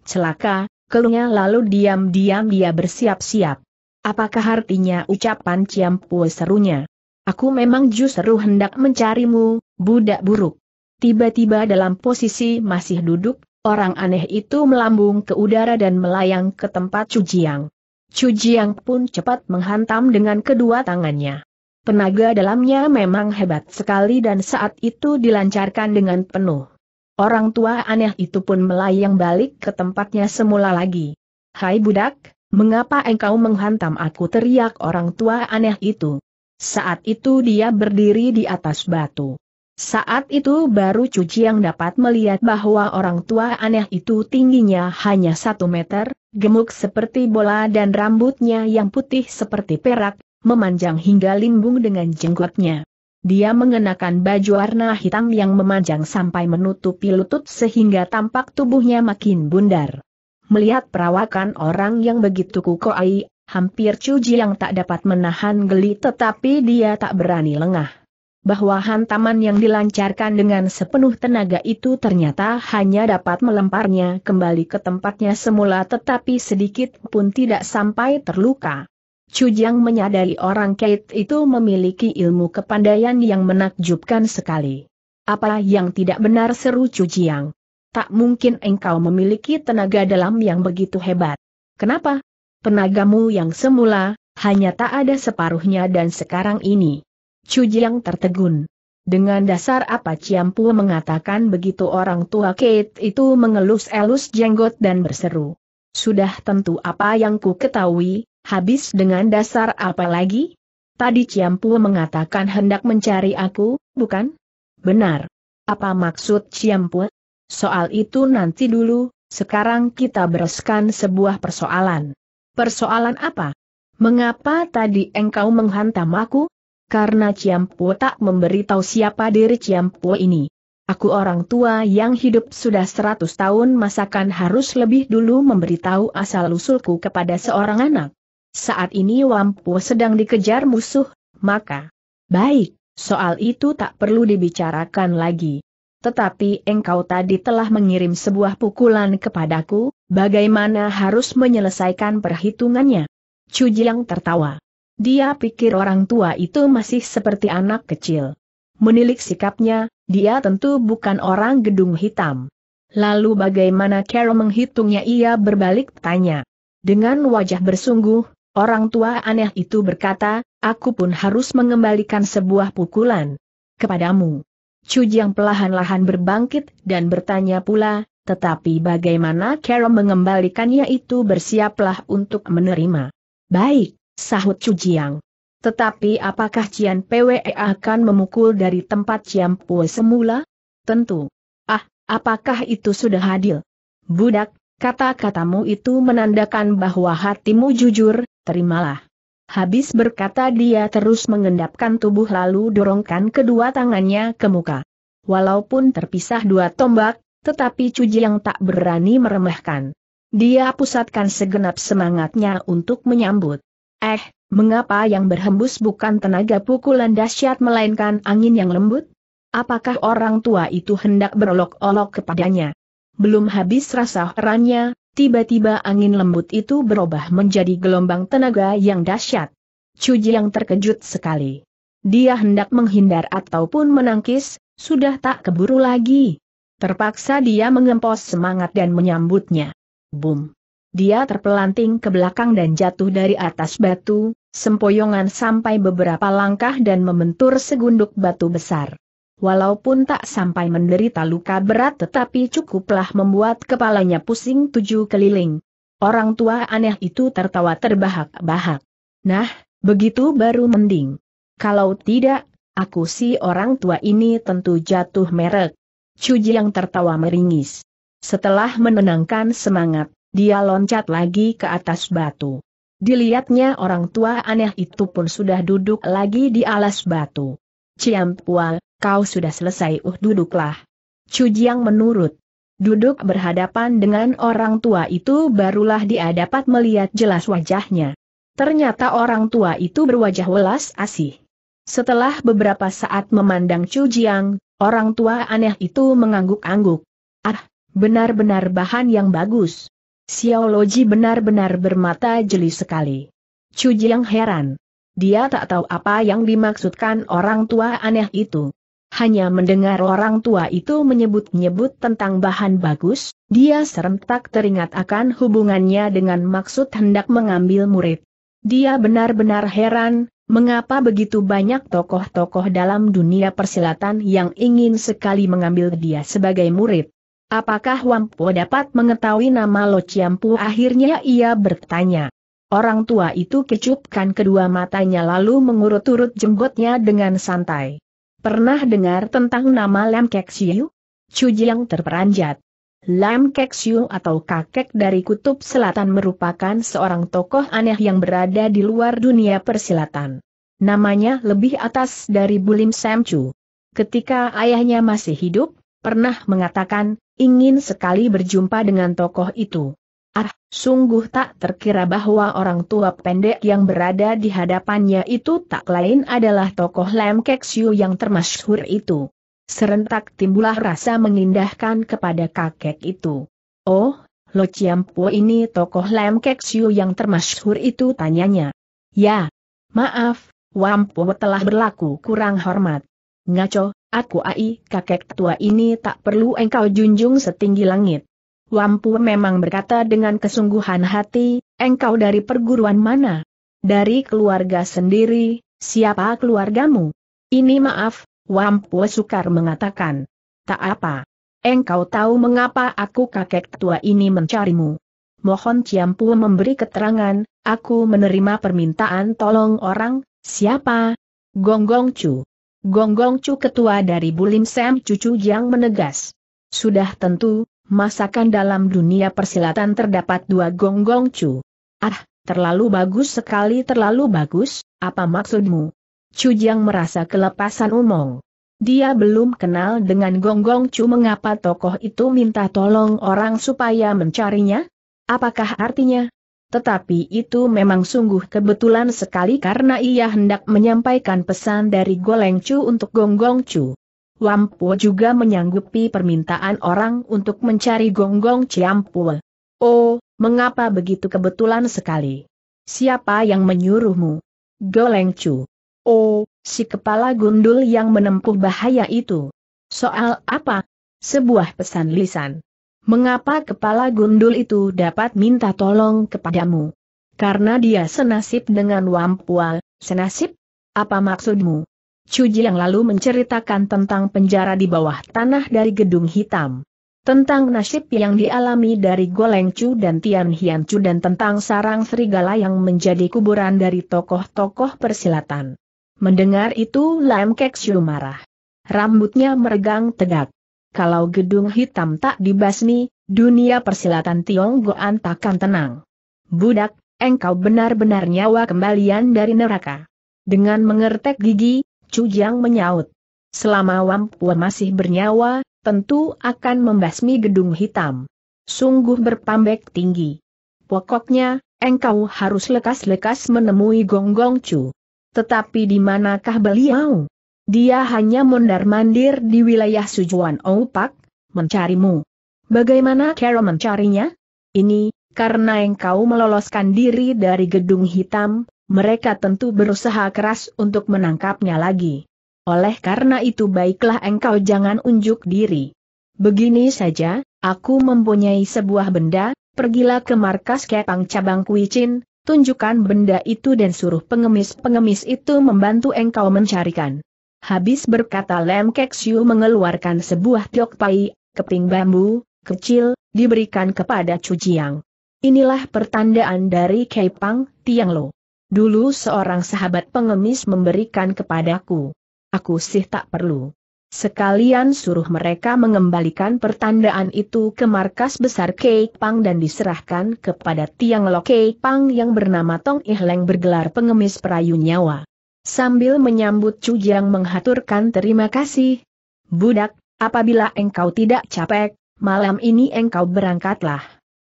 Celaka, keluhnya lalu diam-diam dia bersiap-siap. Apakah artinya ucapan ciampu serunya? Aku memang justru hendak mencarimu, budak buruk. Tiba-tiba dalam posisi masih duduk, orang aneh itu melambung ke udara dan melayang ke tempat Jiang. Chu Jiang pun cepat menghantam dengan kedua tangannya. Tenaga dalamnya memang hebat sekali dan saat itu dilancarkan dengan penuh. Orang tua aneh itu pun melayang balik ke tempatnya semula lagi. Hai budak, mengapa engkau menghantam aku teriak orang tua aneh itu. Saat itu dia berdiri di atas batu. Saat itu baru Cuci yang dapat melihat bahwa orang tua aneh itu tingginya hanya satu meter, gemuk seperti bola dan rambutnya yang putih seperti perak, memanjang hingga limbung dengan jenggotnya. Dia mengenakan baju warna hitam yang memanjang sampai menutupi lutut sehingga tampak tubuhnya makin bundar. Melihat perawakan orang yang begitu kukoai, hampir Cuci yang tak dapat menahan geli tetapi dia tak berani lengah bahwa hantaman yang dilancarkan dengan sepenuh tenaga itu ternyata hanya dapat melemparnya kembali ke tempatnya semula tetapi sedikit pun tidak sampai terluka. Cujang menyadari orang Kate itu memiliki ilmu kepandaian yang menakjubkan sekali. Apa yang tidak benar seru Jiang. Tak mungkin engkau memiliki tenaga dalam yang begitu hebat. Kenapa? Tenagamu yang semula, hanya tak ada separuhnya dan sekarang ini. Chu Jiang tertegun. Dengan dasar apa Ciampu mengatakan begitu orang tua Kate itu mengelus-elus jenggot dan berseru. Sudah tentu apa yang ku ketahui, habis dengan dasar apa lagi? Tadi Ciampu mengatakan hendak mencari aku, bukan? Benar. Apa maksud Ciampu? Soal itu nanti dulu, sekarang kita bereskan sebuah persoalan. Persoalan apa? Mengapa tadi engkau menghantam aku? karena Ciampo tak memberitahu siapa diri Ciampo ini. Aku orang tua yang hidup sudah seratus tahun masakan harus lebih dulu memberitahu asal-usulku kepada seorang anak. Saat ini Wampu sedang dikejar musuh, maka... Baik, soal itu tak perlu dibicarakan lagi. Tetapi engkau tadi telah mengirim sebuah pukulan kepadaku, bagaimana harus menyelesaikan perhitungannya? Cujiang tertawa. Dia pikir orang tua itu masih seperti anak kecil. Menilik sikapnya, dia tentu bukan orang gedung hitam. Lalu bagaimana Carol menghitungnya ia berbalik tanya. Dengan wajah bersungguh, orang tua aneh itu berkata, aku pun harus mengembalikan sebuah pukulan kepadamu. Cujiang pelahan-lahan berbangkit dan bertanya pula, tetapi bagaimana Carol mengembalikannya itu bersiaplah untuk menerima. Baik, sahut Cujiang. Tetapi apakah Cian Pwe akan memukul dari tempat Cian pue semula? Tentu. Ah, apakah itu sudah hadil? Budak, kata-katamu itu menandakan bahwa hatimu jujur, terimalah. Habis berkata dia terus mengendapkan tubuh lalu dorongkan kedua tangannya ke muka. Walaupun terpisah dua tombak, tetapi Cuji yang tak berani meremehkan. Dia pusatkan segenap semangatnya untuk menyambut. Eh, mengapa yang berhembus bukan tenaga pukulan dahsyat melainkan angin yang lembut? Apakah orang tua itu hendak berolok-olok kepadanya? Belum habis rasa herannya, tiba-tiba angin lembut itu berubah menjadi gelombang tenaga yang dahsyat. Cuji yang terkejut sekali. Dia hendak menghindar ataupun menangkis, sudah tak keburu lagi. Terpaksa dia mengempos semangat dan menyambutnya. Boom! Dia terpelanting ke belakang dan jatuh dari atas batu, sempoyongan sampai beberapa langkah dan membentur segunduk batu besar. Walaupun tak sampai menderita luka berat tetapi cukuplah membuat kepalanya pusing tujuh keliling. Orang tua aneh itu tertawa terbahak-bahak. Nah, begitu baru mending. Kalau tidak, aku si orang tua ini tentu jatuh merek. Cuji yang tertawa meringis. Setelah menenangkan semangat, dia loncat lagi ke atas batu. Dilihatnya orang tua aneh itu pun sudah duduk lagi di alas batu. Ciam Pual, kau sudah selesai uh duduklah. Cujiang menurut. Duduk berhadapan dengan orang tua itu barulah dia dapat melihat jelas wajahnya. Ternyata orang tua itu berwajah welas asih. Setelah beberapa saat memandang Cujiang, orang tua aneh itu mengangguk-angguk. Ah, benar-benar bahan yang bagus. Xiaoloji benar-benar bermata jeli sekali. Chu Jiang heran. Dia tak tahu apa yang dimaksudkan orang tua aneh itu. Hanya mendengar orang tua itu menyebut-nyebut tentang bahan bagus, dia serentak teringat akan hubungannya dengan maksud hendak mengambil murid. Dia benar-benar heran, mengapa begitu banyak tokoh-tokoh dalam dunia persilatan yang ingin sekali mengambil dia sebagai murid. Apakah Wampo dapat mengetahui nama Lo Ciampu? Akhirnya ia bertanya. Orang tua itu kecupkan kedua matanya lalu mengurut-urut jenggotnya dengan santai. Pernah dengar tentang nama Lam Kek Siu? Jiang terperanjat. Lam Kek Siu atau kakek dari Kutub Selatan merupakan seorang tokoh aneh yang berada di luar dunia persilatan. Namanya lebih atas dari Bulim Sam Chu. Ketika ayahnya masih hidup, pernah mengatakan, ingin sekali berjumpa dengan tokoh itu. Ah, sungguh tak terkira bahwa orang tua pendek yang berada di hadapannya itu tak lain adalah tokoh Lam Keksiu yang termasyhur itu. Serentak timbullah rasa mengindahkan kepada kakek itu. Oh, Lo Ciampo ini tokoh Lam Keksiu yang termasyhur itu tanyanya. Ya, maaf, Wampo telah berlaku kurang hormat. Ngaco, Aku ai, kakek tua ini tak perlu engkau junjung setinggi langit. Wampu memang berkata dengan kesungguhan hati, engkau dari perguruan mana? Dari keluarga sendiri, siapa keluargamu? Ini maaf, Wampu sukar mengatakan. Tak apa. Engkau tahu mengapa aku kakek tua ini mencarimu. Mohon Ciampu memberi keterangan, aku menerima permintaan tolong orang, siapa? Gonggong Chu. Gonggong Chu ketua dari Bulim Sam Cucu yang menegas. Sudah tentu, masakan dalam dunia persilatan terdapat dua Gonggong Chu. Ah, terlalu bagus sekali terlalu bagus, apa maksudmu? Chu yang merasa kelepasan umong. Dia belum kenal dengan Gonggong Chu mengapa tokoh itu minta tolong orang supaya mencarinya? Apakah artinya, tetapi itu memang sungguh kebetulan sekali karena ia hendak menyampaikan pesan dari Goleng Chu untuk Gong Chu. Wampu juga menyanggupi permintaan orang untuk mencari Gong Gong Ciampul. Oh, mengapa begitu kebetulan sekali? Siapa yang menyuruhmu? Goleng Chu. Oh, si kepala gundul yang menempuh bahaya itu. Soal apa? Sebuah pesan lisan. Mengapa kepala gundul itu dapat minta tolong kepadamu? Karena dia senasib dengan Wampual, senasib? Apa maksudmu? Cuji yang lalu menceritakan tentang penjara di bawah tanah dari gedung hitam. Tentang nasib yang dialami dari Golengcu dan Tian Hiancu dan tentang sarang serigala yang menjadi kuburan dari tokoh-tokoh persilatan. Mendengar itu Lam Keksiu marah. Rambutnya meregang tegak kalau gedung hitam tak dibasmi, dunia persilatan Tionggoan takkan tenang. Budak, engkau benar-benar nyawa kembalian dari neraka. Dengan mengertek gigi, Cujang menyaut. Selama Wampua masih bernyawa, tentu akan membasmi gedung hitam. Sungguh berpambek tinggi. Pokoknya, engkau harus lekas-lekas menemui Gong Gong Chu. Tetapi di manakah beliau? Dia hanya mondar-mandir di wilayah Sujuan Oupak, mencarimu. Bagaimana Carol mencarinya? Ini, karena engkau meloloskan diri dari gedung hitam, mereka tentu berusaha keras untuk menangkapnya lagi. Oleh karena itu baiklah engkau jangan unjuk diri. Begini saja, aku mempunyai sebuah benda, pergilah ke markas kepang cabang Kuicin, tunjukkan benda itu dan suruh pengemis-pengemis itu membantu engkau mencarikan. Habis berkata Lem Keksiu mengeluarkan sebuah tiok pai, keping bambu, kecil, diberikan kepada cujiang. Inilah pertandaan dari Keipang, Tiang Lo. Dulu seorang sahabat pengemis memberikan kepadaku. Aku sih tak perlu. Sekalian suruh mereka mengembalikan pertandaan itu ke markas besar Keipang dan diserahkan kepada Tiang Lo Keipang yang bernama Tong Ihleng bergelar pengemis perayu nyawa. Sambil menyambut Chu menghaturkan terima kasih. Budak, apabila engkau tidak capek, malam ini engkau berangkatlah.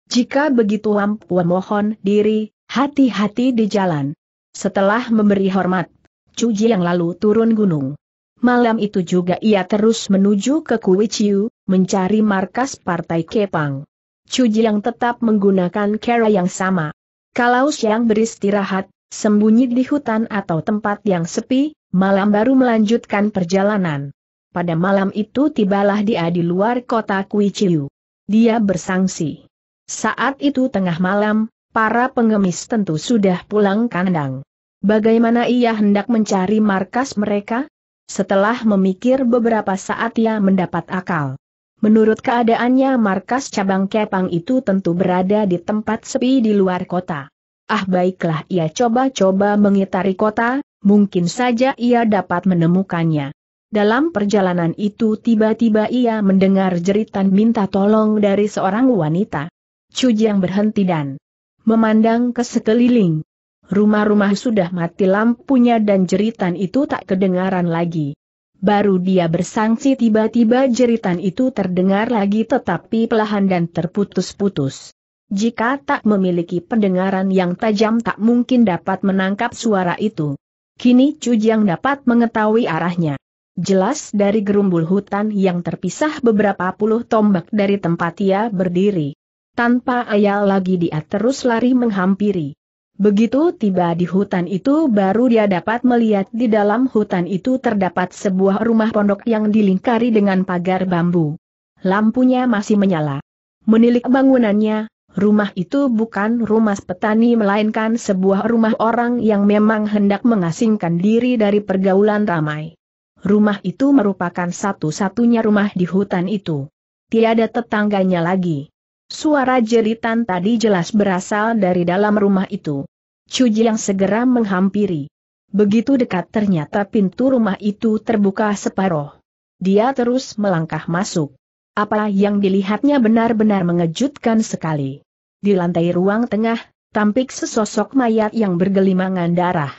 Jika begitu Wampu mohon diri, hati-hati di jalan. Setelah memberi hormat, Chu lalu turun gunung. Malam itu juga ia terus menuju ke Kuichiu, mencari markas Partai Kepang. Cujiang tetap menggunakan cara yang sama. Kalau siang beristirahat, sembunyi di hutan atau tempat yang sepi, malam baru melanjutkan perjalanan. Pada malam itu tibalah dia di luar kota Kuiciu. Dia bersangsi. Saat itu tengah malam, para pengemis tentu sudah pulang kandang. Bagaimana ia hendak mencari markas mereka? Setelah memikir beberapa saat ia mendapat akal. Menurut keadaannya markas cabang Kepang itu tentu berada di tempat sepi di luar kota. Ah baiklah ia coba-coba mengitari kota, mungkin saja ia dapat menemukannya. Dalam perjalanan itu tiba-tiba ia mendengar jeritan minta tolong dari seorang wanita. Jiang berhenti dan memandang ke sekeliling. Rumah-rumah sudah mati lampunya dan jeritan itu tak kedengaran lagi. Baru dia bersangsi tiba-tiba jeritan itu terdengar lagi tetapi pelahan dan terputus-putus. Jika tak memiliki pendengaran yang tajam tak mungkin dapat menangkap suara itu. Kini Jiang dapat mengetahui arahnya. Jelas dari gerumbul hutan yang terpisah beberapa puluh tombak dari tempat ia berdiri. Tanpa ayal lagi dia terus lari menghampiri. Begitu tiba di hutan itu baru dia dapat melihat di dalam hutan itu terdapat sebuah rumah pondok yang dilingkari dengan pagar bambu. Lampunya masih menyala. Menilik bangunannya, rumah itu bukan rumah petani melainkan sebuah rumah orang yang memang hendak mengasingkan diri dari pergaulan ramai. Rumah itu merupakan satu-satunya rumah di hutan itu. Tiada tetangganya lagi. Suara jeritan tadi jelas berasal dari dalam rumah itu. Cuji yang segera menghampiri. Begitu dekat ternyata pintu rumah itu terbuka separoh. Dia terus melangkah masuk. Apa yang dilihatnya benar-benar mengejutkan sekali. Di lantai ruang tengah, tampik sesosok mayat yang bergelimangan darah.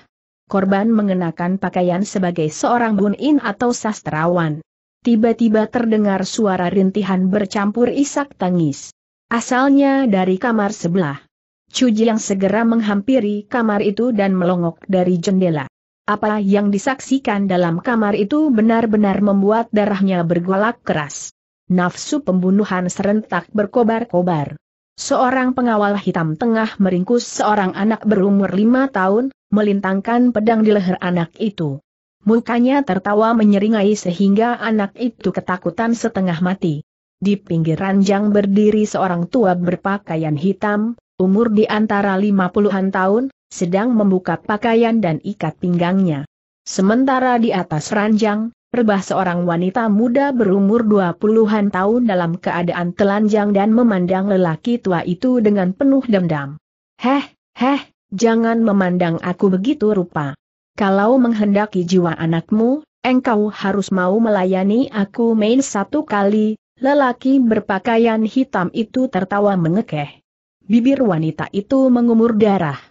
Korban mengenakan pakaian sebagai seorang bunin atau sastrawan. Tiba-tiba terdengar suara rintihan bercampur isak tangis. Asalnya dari kamar sebelah. Cuji yang segera menghampiri kamar itu dan melongok dari jendela. Apa yang disaksikan dalam kamar itu benar-benar membuat darahnya bergolak keras. Nafsu pembunuhan serentak berkobar-kobar. Seorang pengawal hitam tengah meringkus seorang anak berumur lima tahun, melintangkan pedang di leher anak itu. Mukanya tertawa menyeringai sehingga anak itu ketakutan setengah mati. Di pinggir ranjang berdiri seorang tua berpakaian hitam, umur di antara lima puluhan tahun, sedang membuka pakaian dan ikat pinggangnya. Sementara di atas ranjang, Rebah seorang wanita muda berumur dua an tahun dalam keadaan telanjang dan memandang lelaki tua itu dengan penuh dendam. Heh, heh, jangan memandang aku begitu rupa. Kalau menghendaki jiwa anakmu, engkau harus mau melayani aku main satu kali, lelaki berpakaian hitam itu tertawa mengekeh. Bibir wanita itu mengumur darah.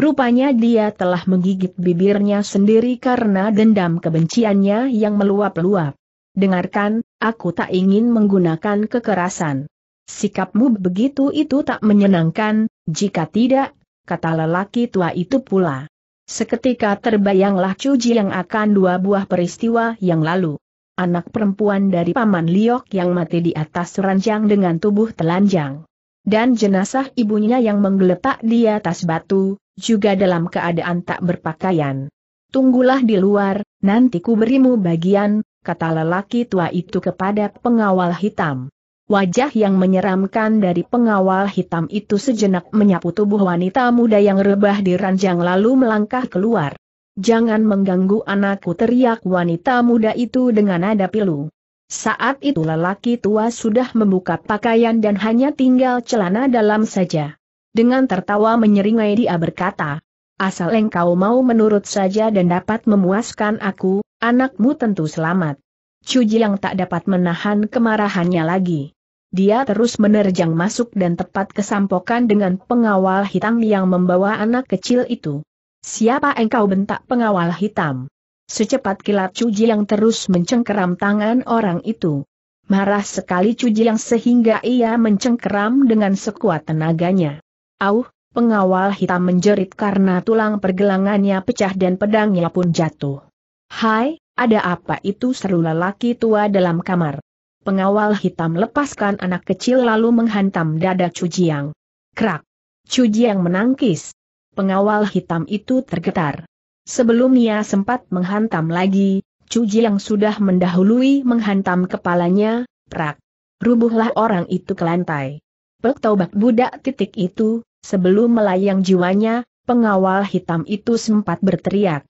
Rupanya dia telah menggigit bibirnya sendiri karena dendam kebenciannya yang meluap-luap. Dengarkan, aku tak ingin menggunakan kekerasan. Sikapmu begitu itu tak menyenangkan, jika tidak, kata lelaki tua itu pula. Seketika terbayanglah cuji yang akan dua buah peristiwa yang lalu. Anak perempuan dari Paman Liok yang mati di atas ranjang dengan tubuh telanjang dan jenazah ibunya yang menggeletak di atas batu, juga dalam keadaan tak berpakaian. Tunggulah di luar, nanti ku berimu bagian, kata lelaki tua itu kepada pengawal hitam. Wajah yang menyeramkan dari pengawal hitam itu sejenak menyapu tubuh wanita muda yang rebah di ranjang lalu melangkah keluar. Jangan mengganggu anakku teriak wanita muda itu dengan nada pilu. Saat itu lelaki tua sudah membuka pakaian dan hanya tinggal celana dalam saja. Dengan tertawa menyeringai dia berkata, Asal engkau mau menurut saja dan dapat memuaskan aku, anakmu tentu selamat. Cuji yang tak dapat menahan kemarahannya lagi. Dia terus menerjang masuk dan tepat kesampokan dengan pengawal hitam yang membawa anak kecil itu. Siapa engkau bentak pengawal hitam? Secepat kilat Cuji yang terus mencengkeram tangan orang itu. Marah sekali Cuji yang sehingga ia mencengkeram dengan sekuat tenaganya. Auh, pengawal hitam menjerit karena tulang pergelangannya pecah dan pedangnya pun jatuh. Hai, ada apa itu seru lelaki tua dalam kamar. Pengawal hitam lepaskan anak kecil lalu menghantam dada Cujiang. Krak! Cujiang menangkis. Pengawal hitam itu tergetar. Sebelum ia sempat menghantam lagi, Cuji yang sudah mendahului menghantam kepalanya, prak. Rubuhlah orang itu ke lantai. Pek tobak budak titik itu, sebelum melayang jiwanya, pengawal hitam itu sempat berteriak.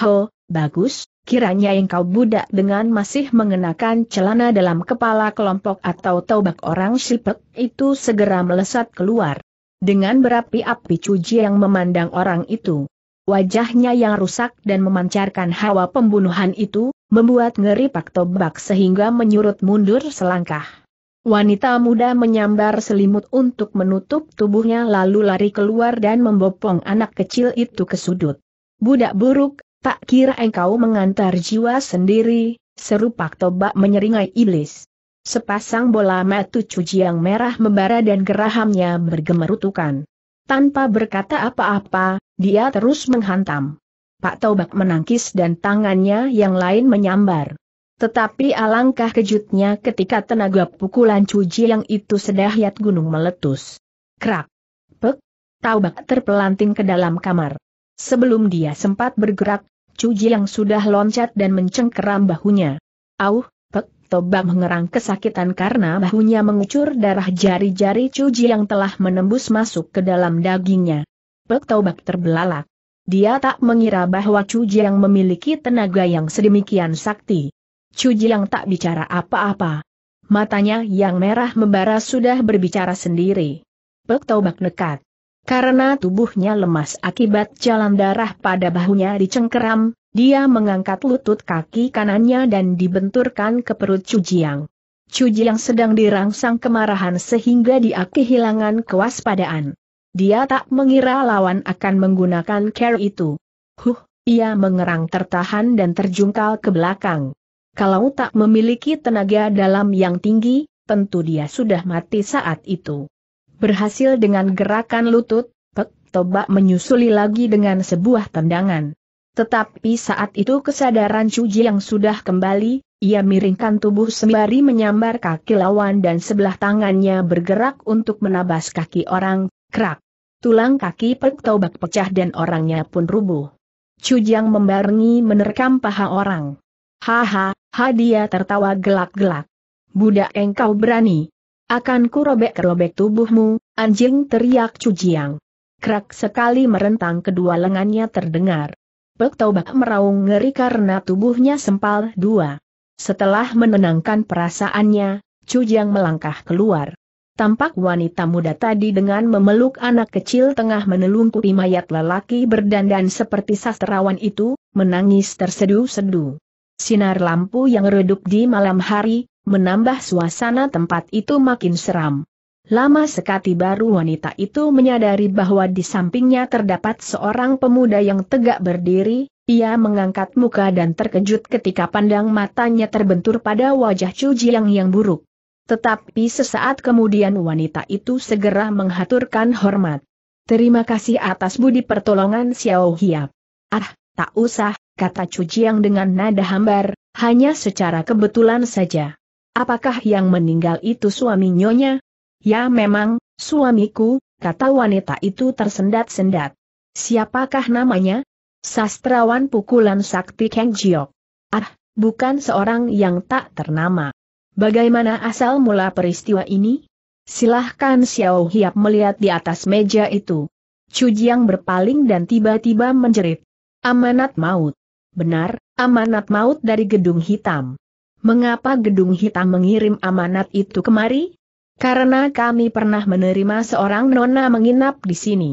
Ho, bagus, kiranya engkau budak dengan masih mengenakan celana dalam kepala kelompok atau tobak orang sipek itu segera melesat keluar. Dengan berapi-api cuji yang memandang orang itu. Wajahnya yang rusak dan memancarkan hawa pembunuhan itu, membuat ngeri Pak Tobak sehingga menyurut mundur selangkah. Wanita muda menyambar selimut untuk menutup tubuhnya lalu lari keluar dan membopong anak kecil itu ke sudut. Budak buruk, tak kira engkau mengantar jiwa sendiri, seru Pak Tobak menyeringai iblis. Sepasang bola mata cuci yang merah membara dan gerahamnya bergemerutukan. Tanpa berkata apa-apa, dia terus menghantam. Pak Taubak menangkis dan tangannya yang lain menyambar. Tetapi alangkah kejutnya ketika tenaga pukulan cuji yang itu sedahyat gunung meletus. Krak. Pek. Taubak terpelanting ke dalam kamar. Sebelum dia sempat bergerak, cuji yang sudah loncat dan mencengkeram bahunya. Auh, Tobang mengerang kesakitan karena bahunya mengucur darah jari-jari Cuji yang telah menembus masuk ke dalam dagingnya. Pek Tobak terbelalak. Dia tak mengira bahwa Cuji yang memiliki tenaga yang sedemikian sakti. Cuji yang tak bicara apa-apa. Matanya yang merah membara sudah berbicara sendiri. Pek Tobak nekat. Karena tubuhnya lemas akibat jalan darah pada bahunya dicengkeram, dia mengangkat lutut kaki kanannya dan dibenturkan ke perut Cujiang. Cujiang sedang dirangsang kemarahan sehingga dia kehilangan kewaspadaan. Dia tak mengira lawan akan menggunakan care itu. Huh, ia mengerang tertahan dan terjungkal ke belakang. Kalau tak memiliki tenaga dalam yang tinggi, tentu dia sudah mati saat itu. Berhasil dengan gerakan lutut, Pek Tobak menyusuli lagi dengan sebuah tendangan. Tetapi saat itu kesadaran Cuji yang sudah kembali, ia miringkan tubuh sembari menyambar kaki lawan dan sebelah tangannya bergerak untuk menabas kaki orang, krak. Tulang kaki Tobak pecah dan orangnya pun rubuh. Cujiang membarengi menerkam paha orang. Haha, ha dia tertawa gelak-gelak. Budak engkau berani. Akan ku robek-robek tubuhmu, anjing teriak Cujiang. Krak sekali merentang kedua lengannya terdengar. Pek Taubak meraung ngeri karena tubuhnya sempal dua. Setelah menenangkan perasaannya, Jiang melangkah keluar. Tampak wanita muda tadi dengan memeluk anak kecil tengah menelungkupi mayat lelaki berdandan seperti sastrawan itu, menangis tersedu-sedu. Sinar lampu yang redup di malam hari, menambah suasana tempat itu makin seram. Lama sekali baru wanita itu menyadari bahwa di sampingnya terdapat seorang pemuda yang tegak berdiri, ia mengangkat muka dan terkejut ketika pandang matanya terbentur pada wajah Chu Jiang yang buruk. Tetapi sesaat kemudian wanita itu segera menghaturkan hormat. Terima kasih atas budi pertolongan Xiao Hiap. Ah, tak usah, kata Chu Jiang dengan nada hambar, hanya secara kebetulan saja. Apakah yang meninggal itu suami nyonya? Ya memang, suamiku, kata wanita itu tersendat-sendat. Siapakah namanya? Sastrawan pukulan sakti Kang jio. Ah, bukan seorang yang tak ternama. Bagaimana asal mula peristiwa ini? Silahkan Xiao Hiap melihat di atas meja itu. Cujiang berpaling dan tiba-tiba menjerit. Amanat maut. Benar, amanat maut dari gedung hitam. Mengapa gedung hitam mengirim amanat itu kemari? Karena kami pernah menerima seorang nona menginap di sini.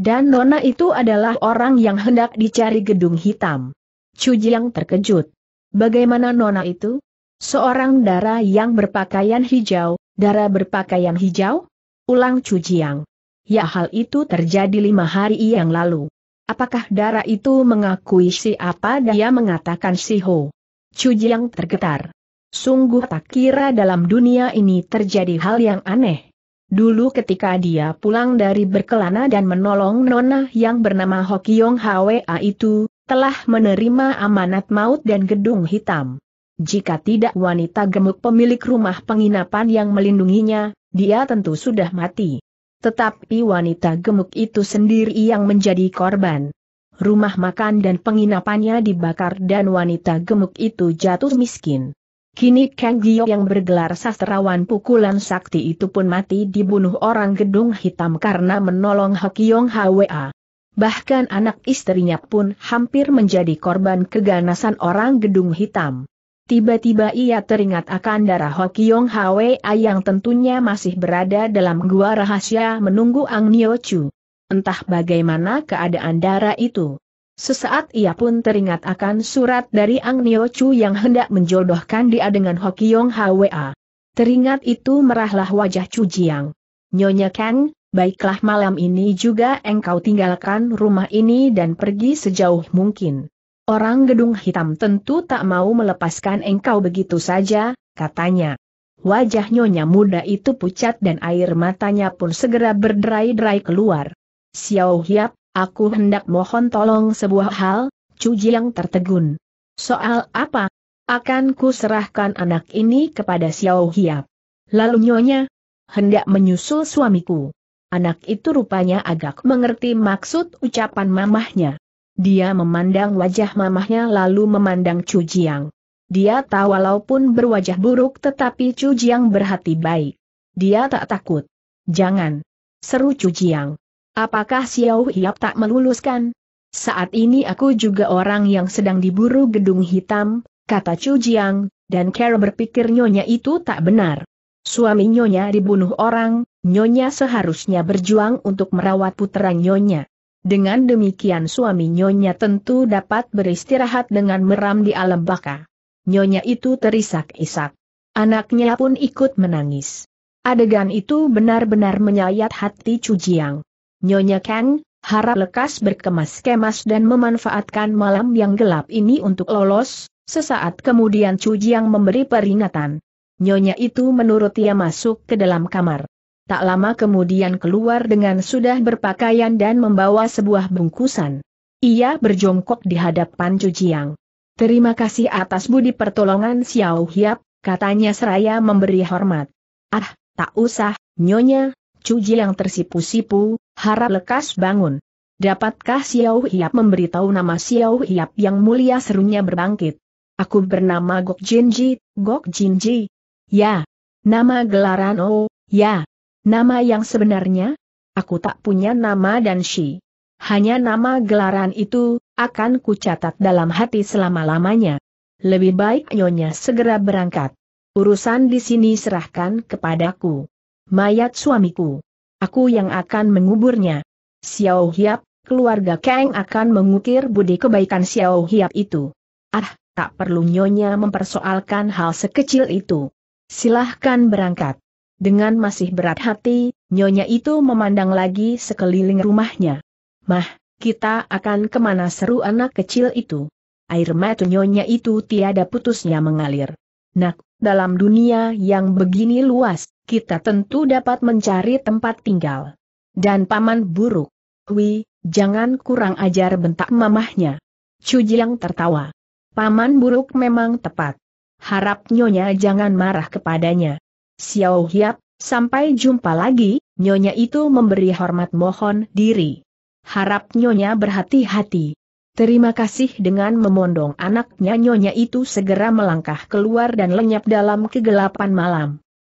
Dan nona itu adalah orang yang hendak dicari gedung hitam. Jiang terkejut. Bagaimana nona itu? Seorang dara yang berpakaian hijau, dara berpakaian hijau? Ulang Jiang. Ya hal itu terjadi lima hari yang lalu. Apakah dara itu mengakui siapa dia mengatakan si Ho? Jiang tergetar. Sungguh tak kira dalam dunia ini terjadi hal yang aneh. Dulu ketika dia pulang dari berkelana dan menolong nona yang bernama Hokiong Hwa itu, telah menerima amanat maut dan gedung hitam. Jika tidak wanita gemuk pemilik rumah penginapan yang melindunginya, dia tentu sudah mati. Tetapi wanita gemuk itu sendiri yang menjadi korban rumah makan dan penginapannya dibakar dan wanita gemuk itu jatuh miskin. Kini Kang Gio yang bergelar sastrawan pukulan sakti itu pun mati dibunuh orang gedung hitam karena menolong Yong Hwa. Bahkan anak istrinya pun hampir menjadi korban keganasan orang gedung hitam. Tiba-tiba ia teringat akan darah Yong Hwa yang tentunya masih berada dalam gua rahasia menunggu Ang Nio Chu. Entah bagaimana keadaan darah itu. Sesaat ia pun teringat akan surat dari Ang Nio Chu yang hendak menjodohkan dia dengan Hokiong Hwa. Teringat itu merahlah wajah Chu Jiang. Nyonya Kang, baiklah malam ini juga engkau tinggalkan rumah ini dan pergi sejauh mungkin. Orang gedung hitam tentu tak mau melepaskan engkau begitu saja, katanya. Wajah nyonya muda itu pucat dan air matanya pun segera berderai-derai keluar. Xiao Hiap, Aku hendak mohon tolong sebuah hal, Cu Jiang tertegun. Soal apa? Akan ku serahkan anak ini kepada Xiao Hiap. Lalu nyonya, hendak menyusul suamiku. Anak itu rupanya agak mengerti maksud ucapan mamahnya. Dia memandang wajah mamahnya lalu memandang Cu Jiang. Dia tahu walaupun berwajah buruk tetapi Cu Jiang berhati baik. Dia tak takut. Jangan. Seru Cu Jiang. Apakah Xiao Hiap tak meluluskan? Saat ini aku juga orang yang sedang diburu gedung hitam, kata Chu Jiang, dan Carol berpikir nyonya itu tak benar. Suami nyonya dibunuh orang, nyonya seharusnya berjuang untuk merawat putra nyonya. Dengan demikian suami nyonya tentu dapat beristirahat dengan meram di alam baka. Nyonya itu terisak-isak. Anaknya pun ikut menangis. Adegan itu benar-benar menyayat hati Chu Jiang. Nyonya Kang, harap lekas berkemas-kemas dan memanfaatkan malam yang gelap ini untuk lolos, sesaat kemudian Chu Jiang memberi peringatan. Nyonya itu menurut ia masuk ke dalam kamar. Tak lama kemudian keluar dengan sudah berpakaian dan membawa sebuah bungkusan. Ia berjongkok di hadapan Chu Jiang. Terima kasih atas budi pertolongan Xiao Hiap, katanya seraya memberi hormat. Ah, tak usah, Nyonya, Chu Jiang tersipu-sipu, harap lekas bangun. Dapatkah Xiao Hiap memberitahu nama Xiao Hiap yang mulia serunya berbangkit? Aku bernama Gok Jinji, Gok Jinji. Ya. Nama gelaran oh, ya. Nama yang sebenarnya? Aku tak punya nama dan Shi. Hanya nama gelaran itu, akan kucatat dalam hati selama-lamanya. Lebih baik Nyonya segera berangkat. Urusan di sini serahkan kepadaku. Mayat suamiku aku yang akan menguburnya. Xiao Hiap, keluarga Kang akan mengukir budi kebaikan Xiao Hiap itu. Ah, tak perlu nyonya mempersoalkan hal sekecil itu. Silahkan berangkat. Dengan masih berat hati, nyonya itu memandang lagi sekeliling rumahnya. Mah, kita akan kemana seru anak kecil itu. Air mata nyonya itu tiada putusnya mengalir. Nak, dalam dunia yang begini luas, kita tentu dapat mencari tempat tinggal. Dan paman buruk. Hui, jangan kurang ajar bentak mamahnya. Cujiang tertawa. Paman buruk memang tepat. Harap Nyonya jangan marah kepadanya. Xiao Hiap, sampai jumpa lagi, Nyonya itu memberi hormat mohon diri. Harap Nyonya berhati-hati. Terima kasih dengan memondong anaknya nyonya itu segera melangkah keluar dan lenyap dalam kegelapan malam.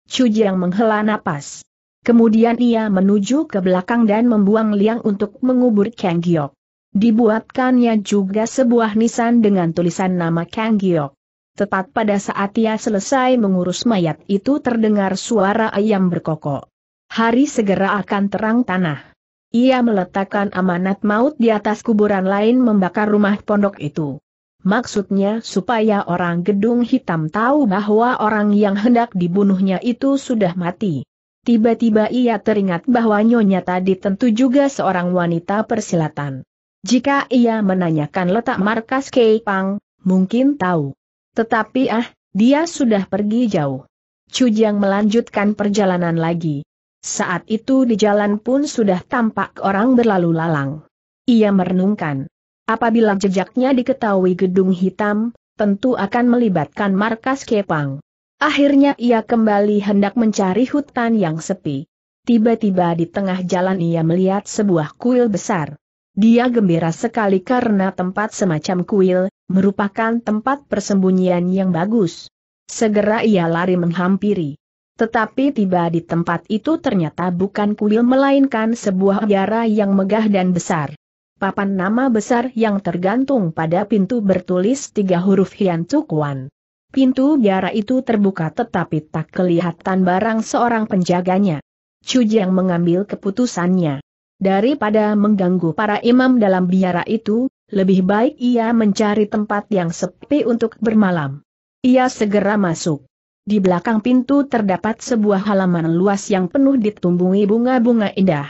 Cuji menghela napas. Kemudian ia menuju ke belakang dan membuang liang untuk mengubur Kang Giok. Dibuatkannya juga sebuah nisan dengan tulisan nama Kang Giok. Tepat pada saat ia selesai mengurus mayat itu terdengar suara ayam berkokok. Hari segera akan terang tanah. Ia meletakkan amanat maut di atas kuburan lain membakar rumah pondok itu. Maksudnya supaya orang gedung hitam tahu bahwa orang yang hendak dibunuhnya itu sudah mati. Tiba-tiba ia teringat bahwa nyonya tadi tentu juga seorang wanita persilatan. Jika ia menanyakan letak markas Keipang, mungkin tahu. Tetapi ah, dia sudah pergi jauh. Cujang melanjutkan perjalanan lagi. Saat itu di jalan pun sudah tampak orang berlalu lalang. Ia merenungkan. Apabila jejaknya diketahui gedung hitam, tentu akan melibatkan markas Kepang. Akhirnya ia kembali hendak mencari hutan yang sepi. Tiba-tiba di tengah jalan ia melihat sebuah kuil besar. Dia gembira sekali karena tempat semacam kuil, merupakan tempat persembunyian yang bagus. Segera ia lari menghampiri. Tetapi tiba di tempat itu ternyata bukan kuil melainkan sebuah biara yang megah dan besar. Papan nama besar yang tergantung pada pintu bertulis tiga huruf Hian Tukuan. Pintu biara itu terbuka tetapi tak kelihatan barang seorang penjaganya. Cujiang mengambil keputusannya. Daripada mengganggu para imam dalam biara itu, lebih baik ia mencari tempat yang sepi untuk bermalam. Ia segera masuk. Di belakang pintu terdapat sebuah halaman luas yang penuh ditumbuhi bunga-bunga indah.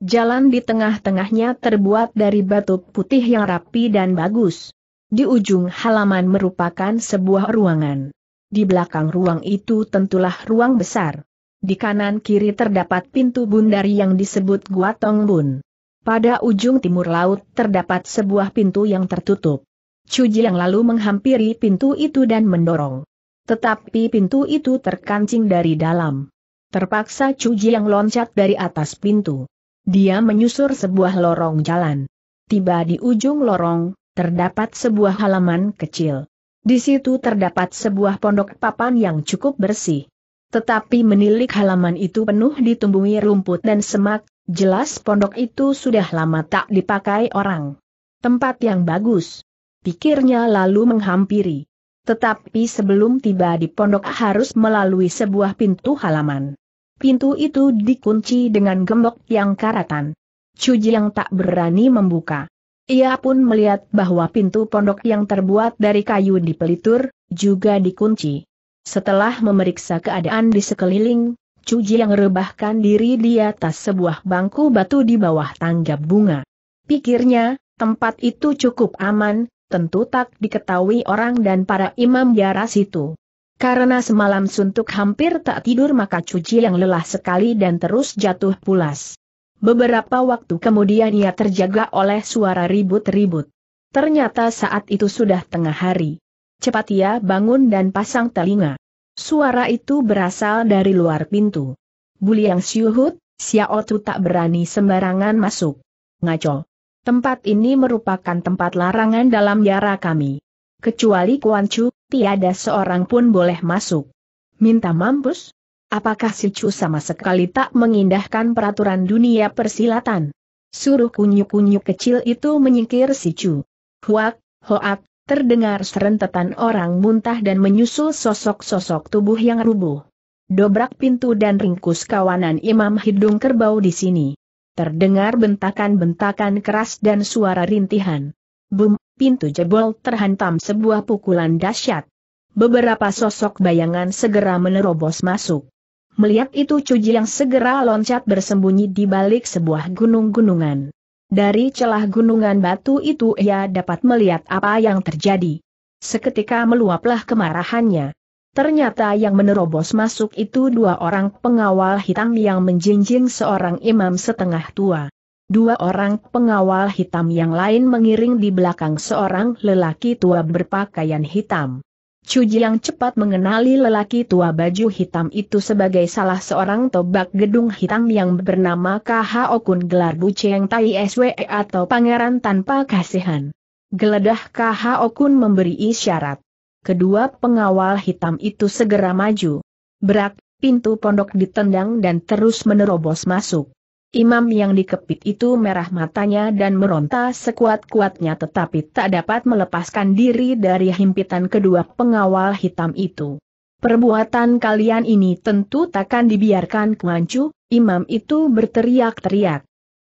Jalan di tengah-tengahnya terbuat dari batu putih yang rapi dan bagus. Di ujung halaman merupakan sebuah ruangan. Di belakang ruang itu tentulah ruang besar. Di kanan kiri terdapat pintu bundar yang disebut Gua Tongbun. Pada ujung timur laut terdapat sebuah pintu yang tertutup. Cuji yang lalu menghampiri pintu itu dan mendorong. Tetapi pintu itu terkancing dari dalam. Terpaksa Cuji yang loncat dari atas pintu. Dia menyusur sebuah lorong jalan. Tiba di ujung lorong, terdapat sebuah halaman kecil. Di situ terdapat sebuah pondok papan yang cukup bersih. Tetapi menilik halaman itu penuh ditumbuhi rumput dan semak, jelas pondok itu sudah lama tak dipakai orang. Tempat yang bagus. Pikirnya lalu menghampiri. Tetapi sebelum tiba di pondok harus melalui sebuah pintu halaman. Pintu itu dikunci dengan gembok yang karatan. Cuji yang tak berani membuka. Ia pun melihat bahwa pintu pondok yang terbuat dari kayu di pelitur, juga dikunci. Setelah memeriksa keadaan di sekeliling, Cuji yang rebahkan diri di atas sebuah bangku batu di bawah tangga bunga. Pikirnya, tempat itu cukup aman, tentu tak diketahui orang dan para imam biara situ. Karena semalam suntuk hampir tak tidur maka cuci yang lelah sekali dan terus jatuh pulas. Beberapa waktu kemudian ia terjaga oleh suara ribut-ribut. Ternyata saat itu sudah tengah hari. Cepat ia bangun dan pasang telinga. Suara itu berasal dari luar pintu. Buli yang Siuhut, Xiao Tu tak berani sembarangan masuk. Ngaco. Tempat ini merupakan tempat larangan dalam jarak kami. Kecuali Kuan Chu, tiada seorang pun boleh masuk. Minta mampus? Apakah si Chu sama sekali tak mengindahkan peraturan dunia persilatan? Suruh kunyuk-kunyuk kecil itu menyingkir si Chu. Huak, hoak, terdengar serentetan orang muntah dan menyusul sosok-sosok tubuh yang rubuh. Dobrak pintu dan ringkus kawanan Imam Hidung Kerbau di sini. Terdengar bentakan-bentakan keras dan suara rintihan. Bum, pintu jebol terhantam sebuah pukulan dahsyat. Beberapa sosok bayangan segera menerobos masuk. Melihat itu Cuji yang segera loncat bersembunyi di balik sebuah gunung-gunungan. Dari celah gunungan batu itu ia dapat melihat apa yang terjadi. Seketika meluaplah kemarahannya. Ternyata yang menerobos masuk itu dua orang pengawal hitam yang menjinjing seorang imam setengah tua. Dua orang pengawal hitam yang lain mengiring di belakang seorang lelaki tua berpakaian hitam. Cuji yang cepat mengenali lelaki tua baju hitam itu sebagai salah seorang tobak gedung hitam yang bernama KH Okun gelar Buceng Tai SWE atau Pangeran Tanpa Kasihan. Geledah KH Okun memberi isyarat kedua pengawal hitam itu segera maju. Berak, pintu pondok ditendang dan terus menerobos masuk. Imam yang dikepit itu merah matanya dan meronta sekuat-kuatnya tetapi tak dapat melepaskan diri dari himpitan kedua pengawal hitam itu. Perbuatan kalian ini tentu takkan dibiarkan kemancu, imam itu berteriak-teriak.